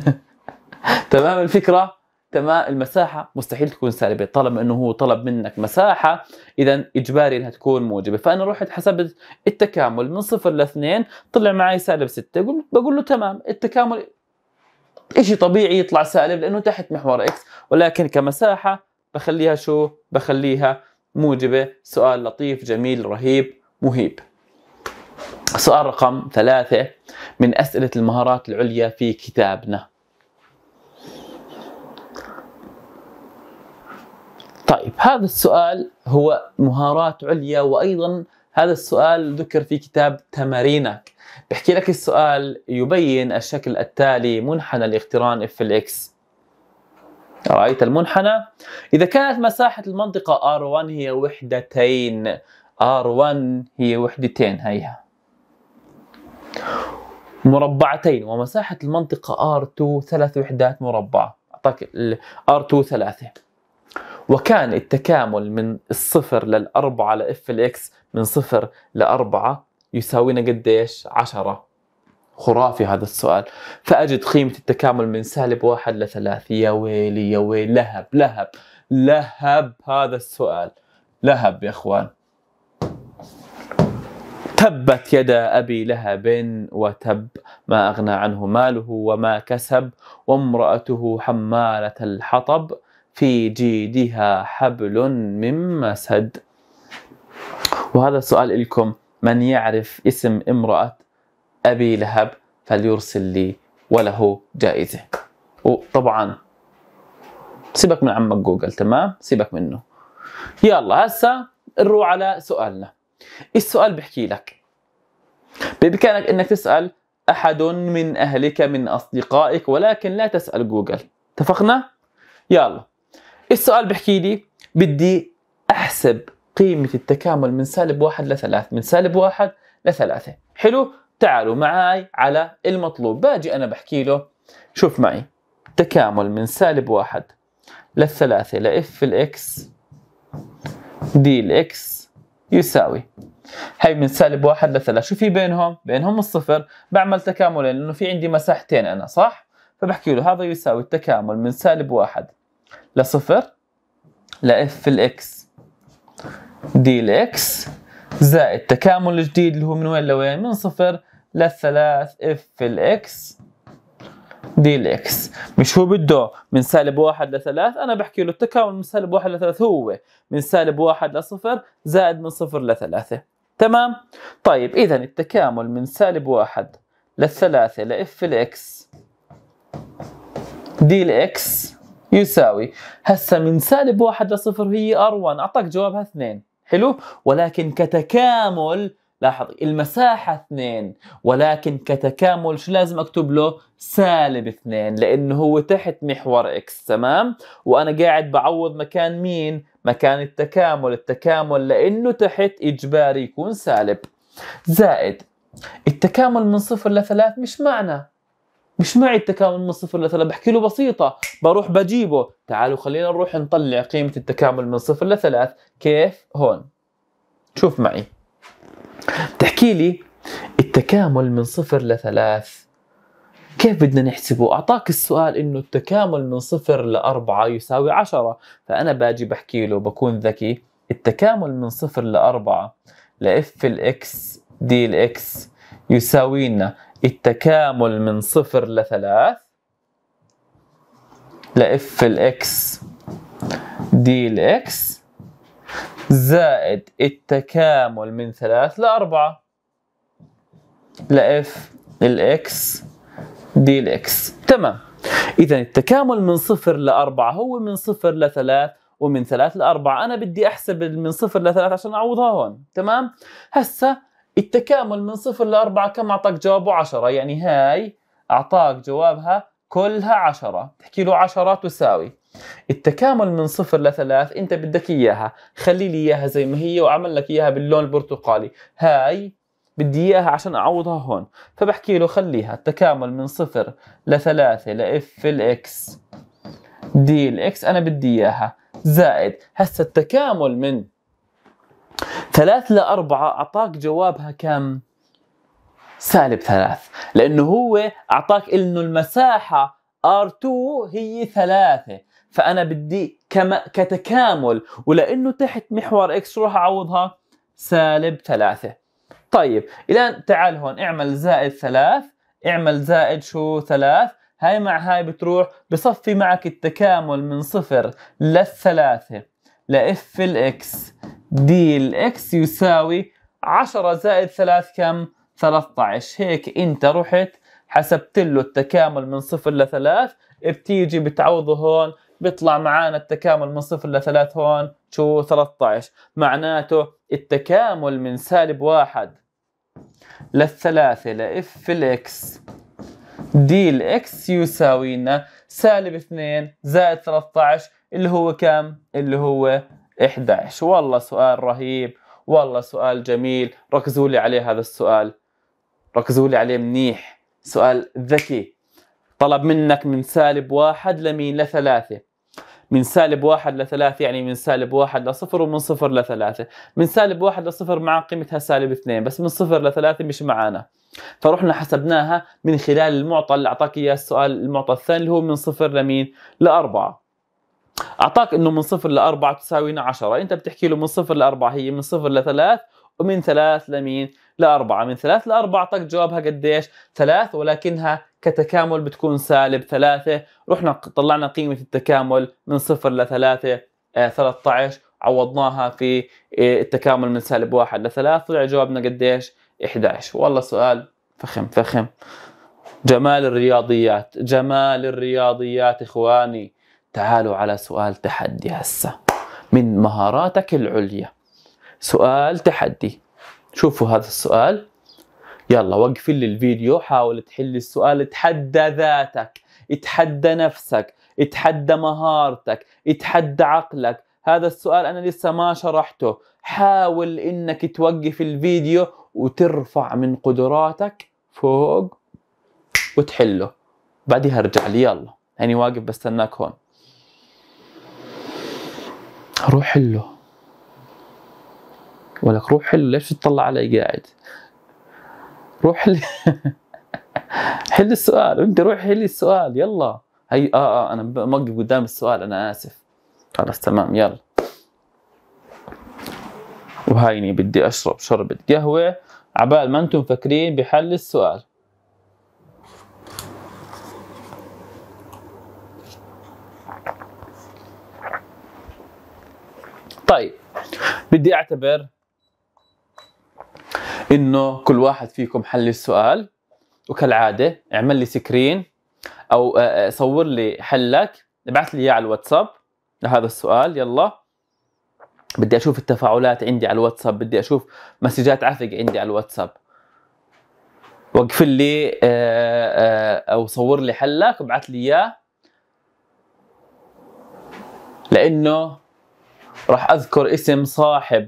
تمام الفكرة تمام المساحة مستحيل تكون سالبة طالما أنه هو طلب منك مساحة إذا إجباري أنها تكون موجبة فأنا رحت حسبت التكامل من صفر لاثنين طلع معي سالب ستة بقول له تمام التكامل إشي طبيعي يطلع سالب لأنه تحت محور إكس ولكن كمساحة بخليها شو؟ بخليها موجبة سؤال لطيف جميل رهيب مهيب سؤال رقم ثلاثة من أسئلة المهارات العليا في كتابنا طيب هذا السؤال هو مهارات عليا وأيضا هذا السؤال ذكر في كتاب تمارينك بحكي لك السؤال يبين الشكل التالي منحنى الاقتران اف الاكس رأيت المنحنى إذا كانت مساحة المنطقة R1 هي وحدتين R1 هي وحدتين هيها مربعتين ومساحة المنطقة R2 ثلاث وحدات مربعة أعطاك R2 ثلاثة وكان التكامل من الصفر للأربعة لإف الإكس من صفر لأربعة يساوينا قديش عشرة خرافي هذا السؤال فأجد قيمة التكامل من سالب واحد لثلاثة يا ويلي يا ويل لهب لهب لهب هذا السؤال لهب يا إخوان تبت يدا أبي لهب وتب ما أغنى عنه ماله وما كسب وامرأته حمالة الحطب في جيدها حبل من مسد وهذا السؤال لكم من يعرف اسم امرأة أبي لهب فليرسل لي وله جائزة وطبعا سيبك من عمك جوجل تمام سيبك منه يلا هسا نروح على سؤالنا السؤال بحكي لك بإمكانك أنك تسأل أحد من أهلك من أصدقائك ولكن لا تسأل جوجل اتفقنا؟ يلا السؤال بحكي لي بدي أحسب قيمة التكامل من سالب واحد لثلاث من سالب واحد لثلاثة حلو تعالوا معي على المطلوب باجي أنا بحكي له شوف معي تكامل من سالب واحد للثلاثة لإف الإكس دي الإكس يساوي هي من سالب واحد لثلاث شو في بينهم؟ بينهم الصفر بعمل تكاملين لأنه في عندي مساحتين أنا صح؟ فبحكي له هذا يساوي التكامل من سالب واحد لصفر لإف الإكس دي الاكس زائد تكامل الجديد اللي هو من وين لوين من صفر للثلاث اف في الاكس دي الاكس مش هو بده من سالب واحد لثلاث انا بحكي له التكامل من سالب واحد لثلاث هو من سالب واحد لصفر زائد من صفر لثلاثة تمام طيب اذا التكامل من سالب واحد للثلاثة لاف الاكس دي الاكس يساوي هسه من سالب واحد لصفر هي ار1 اعطاك جوابها اثنين حلو ولكن كتكامل لاحظ المساحة اثنين ولكن كتكامل شو لازم اكتب له سالب اثنين لانه هو تحت محور اكس تمام وانا قاعد بعوض مكان مين مكان التكامل التكامل لانه تحت اجباري يكون سالب زائد التكامل من صفر لثلاث مش معنى مش معي التكامل من صفر لثلاثة بحكي له بسيطة بروح بجيبه تعالوا خلينا نروح نطلع قيمة التكامل من صفر لثلاث كيف هون شوف معي بتحكي لي التكامل من صفر لثلاث كيف بدنا نحسبه؟ أعطاك السؤال إنه التكامل من صفر لأربعة يساوي عشرة فأنا باجي بحكي له بكون ذكي التكامل من صفر لأربعة لإف الإكس دي الإكس يساوينا التكامل من صفر لثلاث لإف الإكس دي الإكس زائد التكامل من ثلاث لأربعة لإف الإكس دي الإكس تمام إذا التكامل من صفر لأربعة هو من صفر لثلاث ومن ثلاث لأربعة أنا بدي أحسب من صفر لثلاث عشان أعوضها هون تمام هسا التكامل من صفر لأربعة كم أعطاك جوابه عشرة يعني هاي أعطاك جوابها كلها عشرة تحكي له عشرة تساوي التكامل من صفر لثلاث انت بدك اياها خلي لي اياها زي ما هي واعمل لك اياها باللون البرتقالي هاي بدي اياها عشان اعوضها هون فبحكي له خليها التكامل من صفر لثلاثة لاف الاكس دي الاكس انا بدي اياها زائد هسا التكامل من ثلاث لأربعة أعطاك جوابها كم؟ سالب ثلاث لأنه هو أعطاك إنه المساحة R2 هي ثلاثة فأنا بدي كما كتكامل ولأنه تحت محور X روح أعوضها سالب ثلاثة طيب الآن تعال هون اعمل زائد ثلاث اعمل زائد شو ثلاث هاي مع هاي بتروح بصفي معك التكامل من صفر للثلاثة لإف الإكس دي الإكس يساوي 10 زائد 3 كم 13 هيك أنت رحت حسبت له التكامل من صفر لثلاث بتيجي بتعوضه هون بيطلع معانا التكامل من صفر لثلاث هون شو 13 معناته التكامل من سالب واحد للثلاثة لإف الإكس دي الإكس يساوينا سالب اثنين زائد 13 اللي هو كم؟ اللي هو 11 والله سؤال رهيب والله سؤال جميل ركزوا لي عليه هذا السؤال ركزوا لي عليه منيح سؤال ذكي طلب منك من سالب واحد لمين لثلاثة من سالب واحد لثلاثة يعني من سالب واحد لصفر ومن صفر لثلاثة من سالب واحد لصفر مع قيمتها سالب اثنين بس من صفر لثلاثة مش معانا فرحنا حسبناها من خلال المعطى اللي أعطاك إياه السؤال المعطى الثاني اللي هو من صفر لمين لأربعة اعطاك انه من صفر لاربعة تساوينا عشرة انت بتحكي له من صفر لاربعة هي من صفر لثلاث ومن ثلاث لمين لأربعة من ثلاث لأربعة أعطاك جوابها قديش ثلاث ولكنها كتكامل بتكون سالب ثلاثة رحنا طلعنا قيمة التكامل من صفر لثلاثة آه 13 عوضناها في آه التكامل من سالب واحد لثلاث طلع جوابنا قديش 11 والله سؤال فخم فخم جمال الرياضيات جمال الرياضيات إخواني تعالوا على سؤال تحدي هسه من مهاراتك العليا سؤال تحدي شوفوا هذا السؤال يلا وقف لي الفيديو حاول تحل السؤال اتحدى ذاتك اتحدى نفسك اتحدى مهارتك اتحدى عقلك هذا السؤال انا لسه ما شرحته حاول انك توقف الفيديو وترفع من قدراتك فوق وتحله بعدها ارجع لي يلا اني يعني واقف بستناك هون روح حله ولك روح حله ليش تطلع علي قاعد روح حل حل السؤال انت روح حل السؤال يلا هي اه اه انا موقف قدام السؤال انا اسف خلاص تمام يلا وهايني بدي اشرب شربة قهوة عبال ما انتم مفكرين بحل السؤال طيب بدي اعتبر انه كل واحد فيكم حل السؤال وكالعاده اعمل لي سكرين او آه، آه، صور لي حلك ابعث لي اياه على الواتساب لهذا السؤال يلا بدي اشوف التفاعلات عندي على الواتساب بدي اشوف مسجات عفق عندي على الواتساب وقف لي آه، او صور لي حلك وابعث لي اياه لانه راح أذكر اسم صاحب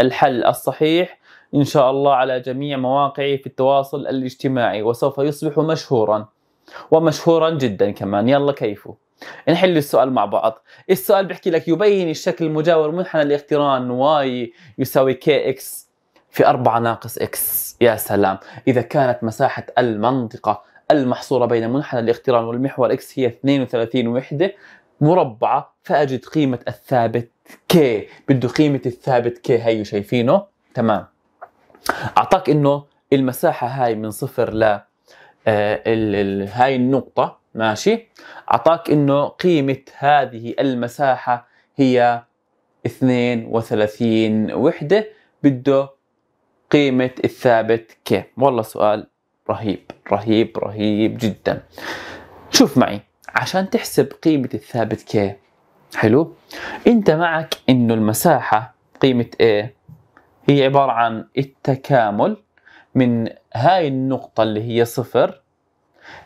الحل الصحيح إن شاء الله على جميع مواقعي في التواصل الاجتماعي وسوف يصبح مشهورا ومشهورا جدا كمان يلا كيفه نحل السؤال مع بعض السؤال بيحكي لك يبين الشكل المجاور منحنى الاقتران واي يساوي كي اكس في 4 ناقص اكس يا سلام إذا كانت مساحة المنطقة المحصورة بين منحنى الاقتران والمحور اكس هي 32 وحدة مربعة فأجد قيمة الثابت كي بده قيمه الثابت كي هي شايفينه تمام اعطاك انه المساحه هاي من صفر ل آه، ال ال هاي النقطه ماشي اعطاك انه قيمه هذه المساحه هي 32 وحده بده قيمه الثابت كي والله سؤال رهيب رهيب رهيب جدا شوف معي عشان تحسب قيمة الثابت ك حلو انت معك انه المساحه قيمه A هي عباره عن التكامل من هاي النقطه اللي هي صفر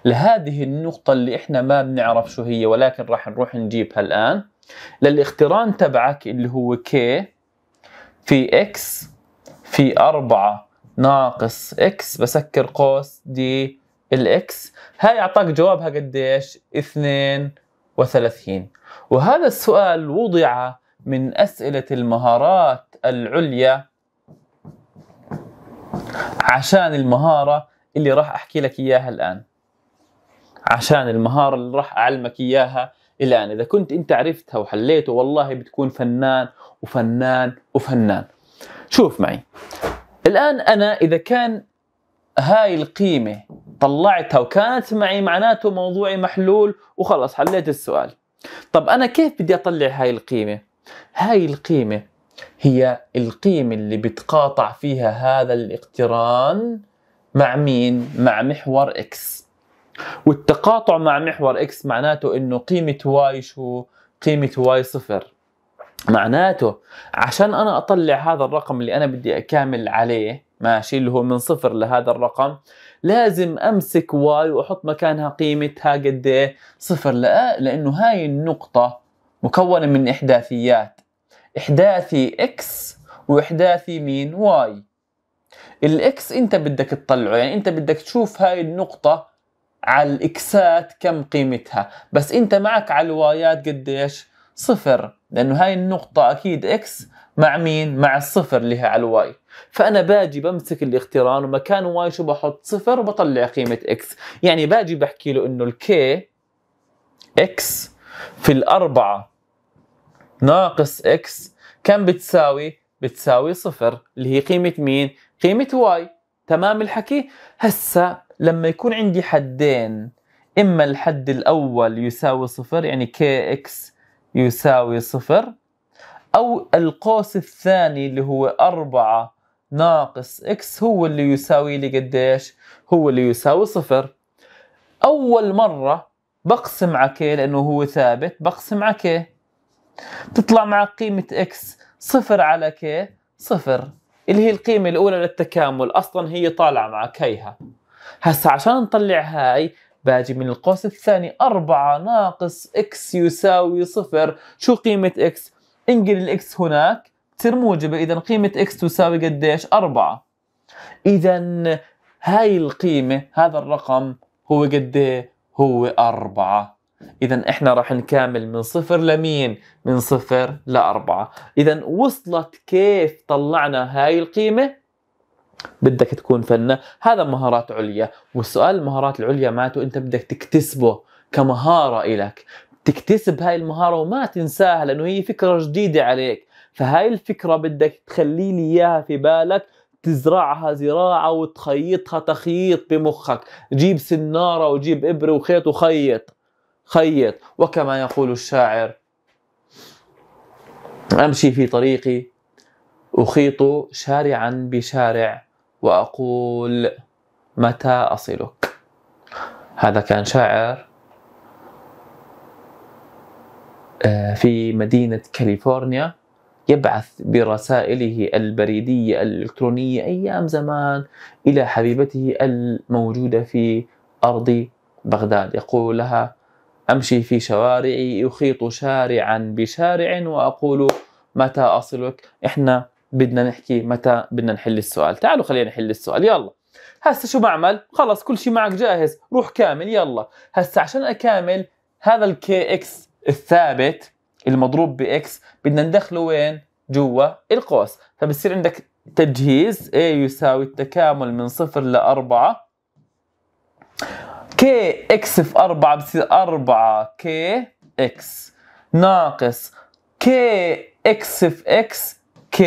لهذه النقطة اللي احنا ما بنعرف شو هي ولكن راح نروح نجيبها الآن للاقتران تبعك اللي هو K في X في 4 ناقص X بسكر قوس دي الإكس هاي أعطاك جوابها قديش؟ 32 وهذا السؤال وضع من أسئلة المهارات العليا عشان المهارة اللي راح أحكي لك إياها الآن عشان المهارة اللي راح أعلمك إياها الآن إذا كنت أنت عرفتها وحليته والله بتكون فنان وفنان وفنان شوف معي الآن أنا إذا كان هاي القيمة طلعتها وكانت معي معناته موضوعي محلول وخلص حليت السؤال طب انا كيف بدي اطلع هاي القيمه هاي القيمه هي القيمه اللي بتقاطع فيها هذا الاقتران مع مين مع محور اكس والتقاطع مع محور اكس معناته انه قيمه واي شو قيمه واي صفر معناته عشان انا اطلع هذا الرقم اللي انا بدي اكامل عليه ماشي اللي هو من صفر لهذا الرقم لازم امسك واي واحط مكانها قيمتها قد ايه صفر لا لانه هاي النقطه مكونه من احداثيات احداثي اكس واحداثي مين واي الاكس انت بدك تطلعه يعني انت بدك تشوف هاي النقطه على الاكسات كم قيمتها بس انت معك على الوايات قديش صفر لانه هاي النقطة اكيد اكس مع مين؟ مع الصفر اللي هي على الواي فانا باجي بمسك الاقتران ومكان واي شو بحط صفر وبطلع قيمة اكس يعني باجي بحكي له انه الكي اكس في الاربعة ناقص اكس كم بتساوي؟ بتساوي صفر اللي هي قيمة مين؟ قيمة واي تمام الحكي؟ هسا لما يكون عندي حدين اما الحد الاول يساوي صفر يعني كي اكس يساوي صفر أو القوس الثاني اللي هو أربعة ناقص إكس هو اللي يساوي لي قديش هو اللي يساوي صفر أول مرة بقسم على كي لأنه هو ثابت بقسم على كي تطلع مع قيمة إكس صفر على كي صفر اللي هي القيمة الأولى للتكامل أصلا هي طالعة مع كيها هسا عشان نطلع هاي باجي من القوس الثاني 4 ناقص اكس يساوي صفر شو قيمة اكس؟ انقل الاكس هناك تصير موجبة اذا قيمة اكس تساوي قديش؟ 4 اذا هاي القيمة هذا الرقم هو قد إيه؟ هو أربعة إذا إحنا راح نكامل من صفر لمين؟ من صفر لأربعة إذا وصلت كيف طلعنا هاي القيمة؟ بدك تكون فنان هذا مهارات عليا والسؤال المهارات العليا معناته انت بدك تكتسبه كمهارة إلك تكتسب هاي المهارة وما تنساها لأنه هي فكرة جديدة عليك فهاي الفكرة بدك تخلي لي إياها في بالك تزرعها زراعة وتخيطها تخييط بمخك جيب سنارة وجيب إبرة وخيط وخيط خيط وكما يقول الشاعر أمشي في طريقي أخيط شارعا بشارع وأقول متى أصلك هذا كان شاعر آه، في مدينة كاليفورنيا يبعث برسائله البريدية الإلكترونية أيام زمان إلى حبيبته الموجودة في أرض بغداد يقول لها أمشي في شوارعي أخيط شارعا بشارع وأقول متى أصلك إحنا بدنا نحكي متى بدنا نحل السؤال تعالوا خلينا نحل السؤال يلا هسه شو بعمل خلص كل شيء معك جاهز روح كامل يلا هسه عشان اكامل هذا الكي اكس الثابت المضروب باكس بدنا ندخله وين جوا القوس فبصير عندك تجهيز A يساوي التكامل من صفر لأربعة k x في أربعة بصير أربعة k x ناقص k x في x K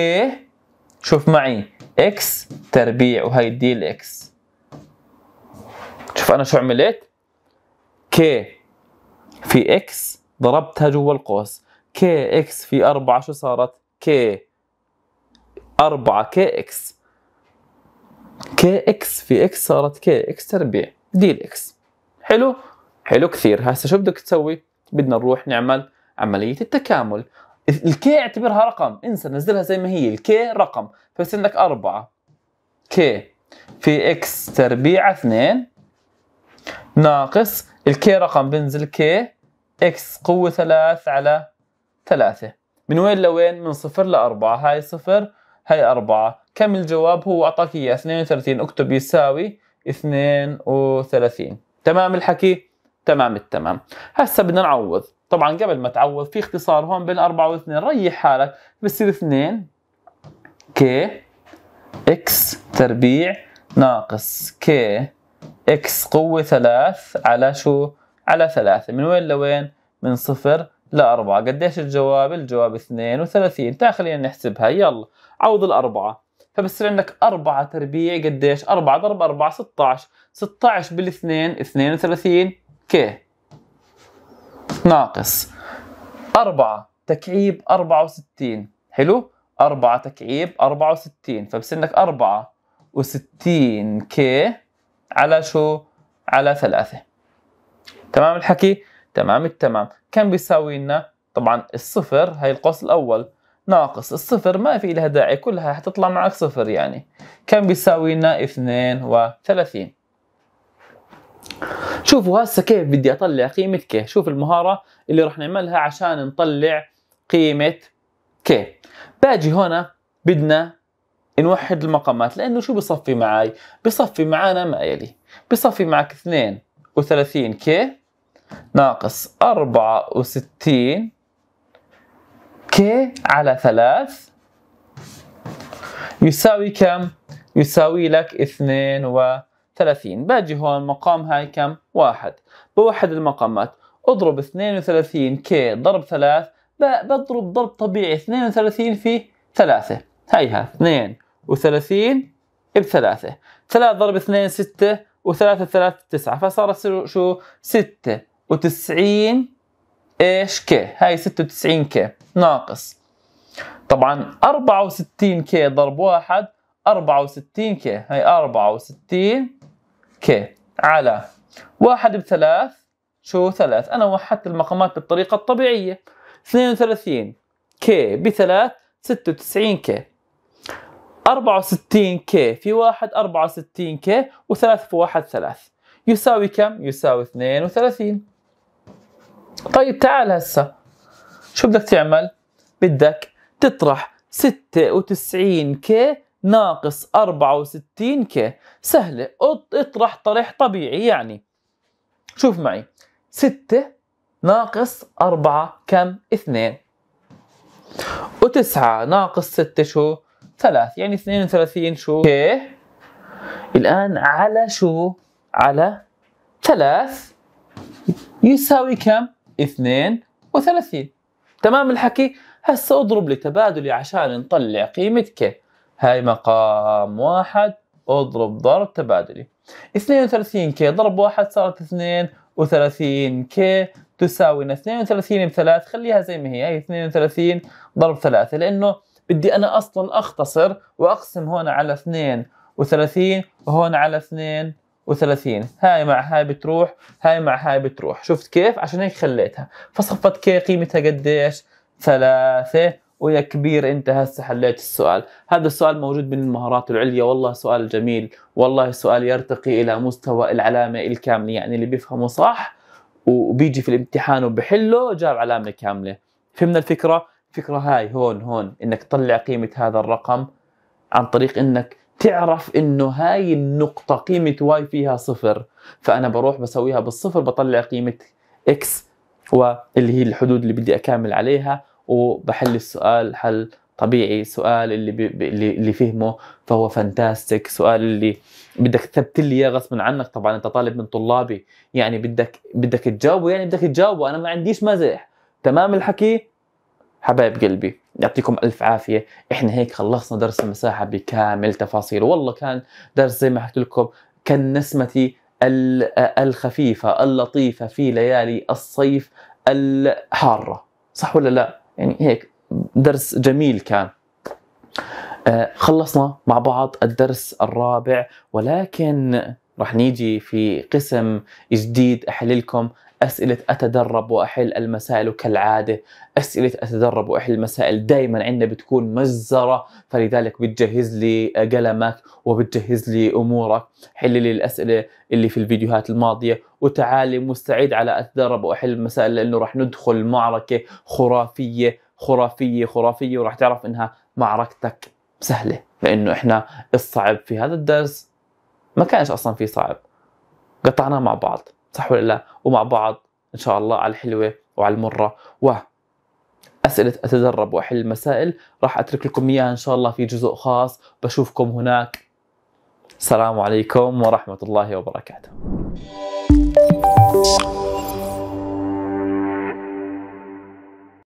شوف معي اكس تربيع وهي دي الاكس شوف انا شو عملت K في اكس ضربتها جوا القوس K اكس في أربعة شو صارت K أربعة K اكس K اكس في اكس صارت K اكس تربيع دي الاكس حلو حلو كثير هسا شو بدك تسوي بدنا نروح نعمل عملية التكامل الكي اعتبرها رقم انسى نزلها زي ما هي الكي رقم فبس عندك 4 كي في اكس تربيع 2 ناقص الكي رقم بنزل كي اكس قوة 3 على 3 من وين لوين؟ من صفر لأربعة هاي صفر هاي أربعة كم الجواب هو أعطاك إياه 32 اكتب يساوي 32 تمام الحكي؟ تمام التمام هسا بدنا نعوض طبعا قبل ما تعوض في اختصار هون بين 4 و2 ريح حالك بصير 2 كي اكس تربيع ناقص كي اكس قوة 3 على شو؟ على 3 من وين لوين؟ من 0 ل 4 قديش الجواب؟ الجواب 32 تعال خلينا نحسبها يلا عوض الأربعة فبصير عندك 4 تربيع قديش؟ 4 ضرب 4 16 16 بالاثنين 32 كي ناقص 4 تكعيب 64 حلو 4 تكعيب 64 فبصير لك 64 كي على شو على 3 تمام الحكي تمام التمام كم بيساوي لنا طبعا الصفر هي القوس الاول ناقص الصفر ما في لها داعي كلها حتطلع معك صفر يعني كم بيساوي لنا 32 شوفوا هسه كيف بدي اطلع قيمه ك، شوف المهاره اللي راح نعملها عشان نطلع قيمه ك. باجي هنا بدنا نوحد المقامات لانه شو بصفي معي بصفي معانا ما يلي بصفي معك 32 ك ناقص 64 ك على 3 يساوي كم؟ يساوي لك 32 30 باجي هون مقام هاي كم واحد بوحد المقامات اضرب 32 كي ضرب 3 بضرب ضرب طبيعي 32 في 3 هيها 32 ب 3 3 ضرب 2 6 و3 3 9 فصارت شو 96 ايش كي هاي 96 كي ناقص طبعا 64 كي ضرب 1 64 كي هاي 64 كي على واحد بثلاث شو ثلاث أنا وحدت المقامات بالطريقة الطبيعية 32 كي بثلاث 96 كي 64 كي في واحد 64 كي وثلاث في واحد ثلاث يساوي كم؟ يساوي 32 طيب تعال هسه شو بدك تعمل؟ بدك تطرح 96 كي ناقص 64 كي سهلة اطرح طرح طبيعي يعني شوف معي 6 ناقص 4 كم 2 و9 ناقص 6 شو 3 يعني 32 شو كي الآن على شو على 3 يساوي كم 32 تمام الحكي هسه اضرب لي تبادلي عشان نطلع قيمة كي هاي مقام واحد اضرب ضرب تبادلي 32 كي ضرب واحد صارت 32 كي تساوي 32 بثلاث خليها زي ما هي هي 32 ضرب ثلاثة لأنه بدي أنا أصلا أختصر وأقسم هون على 32 وهون على 32 هاي مع هاي بتروح هاي مع هاي بتروح شفت كيف عشان هيك خليتها فصفت كي قيمتها قديش ثلاثة ويا كبير انت هسه حليت السؤال هذا السؤال موجود من المهارات العليا والله سؤال جميل والله سؤال يرتقي الى مستوى العلامه الكامله يعني اللي بيفهمه صح وبيجي في الامتحان وبحله جاب علامه كامله فهمنا الفكره الفكره هاي هون هون انك تطلع قيمه هذا الرقم عن طريق انك تعرف انه هاي النقطه قيمه واي فيها صفر فانا بروح بسويها بالصفر بطلع قيمه اكس واللي هي الحدود اللي بدي اكامل عليها وبحل السؤال حل طبيعي سؤال اللي بي اللي فهمه فهو فانتاستيك سؤال اللي بدك تثبت لي اياه غصبا عنك طبعا انت طالب من طلابي يعني بدك بدك تجاوبه يعني بدك تجاوبه انا ما عنديش مزح تمام الحكي حبايب قلبي يعطيكم الف عافيه احنا هيك خلصنا درس المساحه بكامل تفاصيله والله كان درس زي ما حكيت لكم نسمتي الخفيفه اللطيفه في ليالي الصيف الحاره صح ولا لا يعني هيك درس جميل كان آه، خلصنا مع بعض الدرس الرابع ولكن رح نيجي في قسم جديد احللكم اسئله اتدرب واحل المسائل كالعاده اسئله اتدرب واحل المسائل دائما عندنا بتكون مجزره فلذلك بتجهز لي قلمك وبتجهز لي امورك حل لي الاسئله اللي في الفيديوهات الماضيه وتعالي مستعد على اتدرب واحل المسائل لانه رح ندخل معركه خرافيه خرافيه خرافيه ورح تعرف انها معركتك سهله لانه احنا الصعب في هذا الدرس ما كانش اصلا في صعب قطعناه مع بعض صح ولا لا ومع بعض ان شاء الله على الحلوه وعلى المره و أسئلة أتدرب وأحل مسائل راح أترك لكم إياها إن شاء الله في جزء خاص بشوفكم هناك السلام عليكم ورحمة الله وبركاته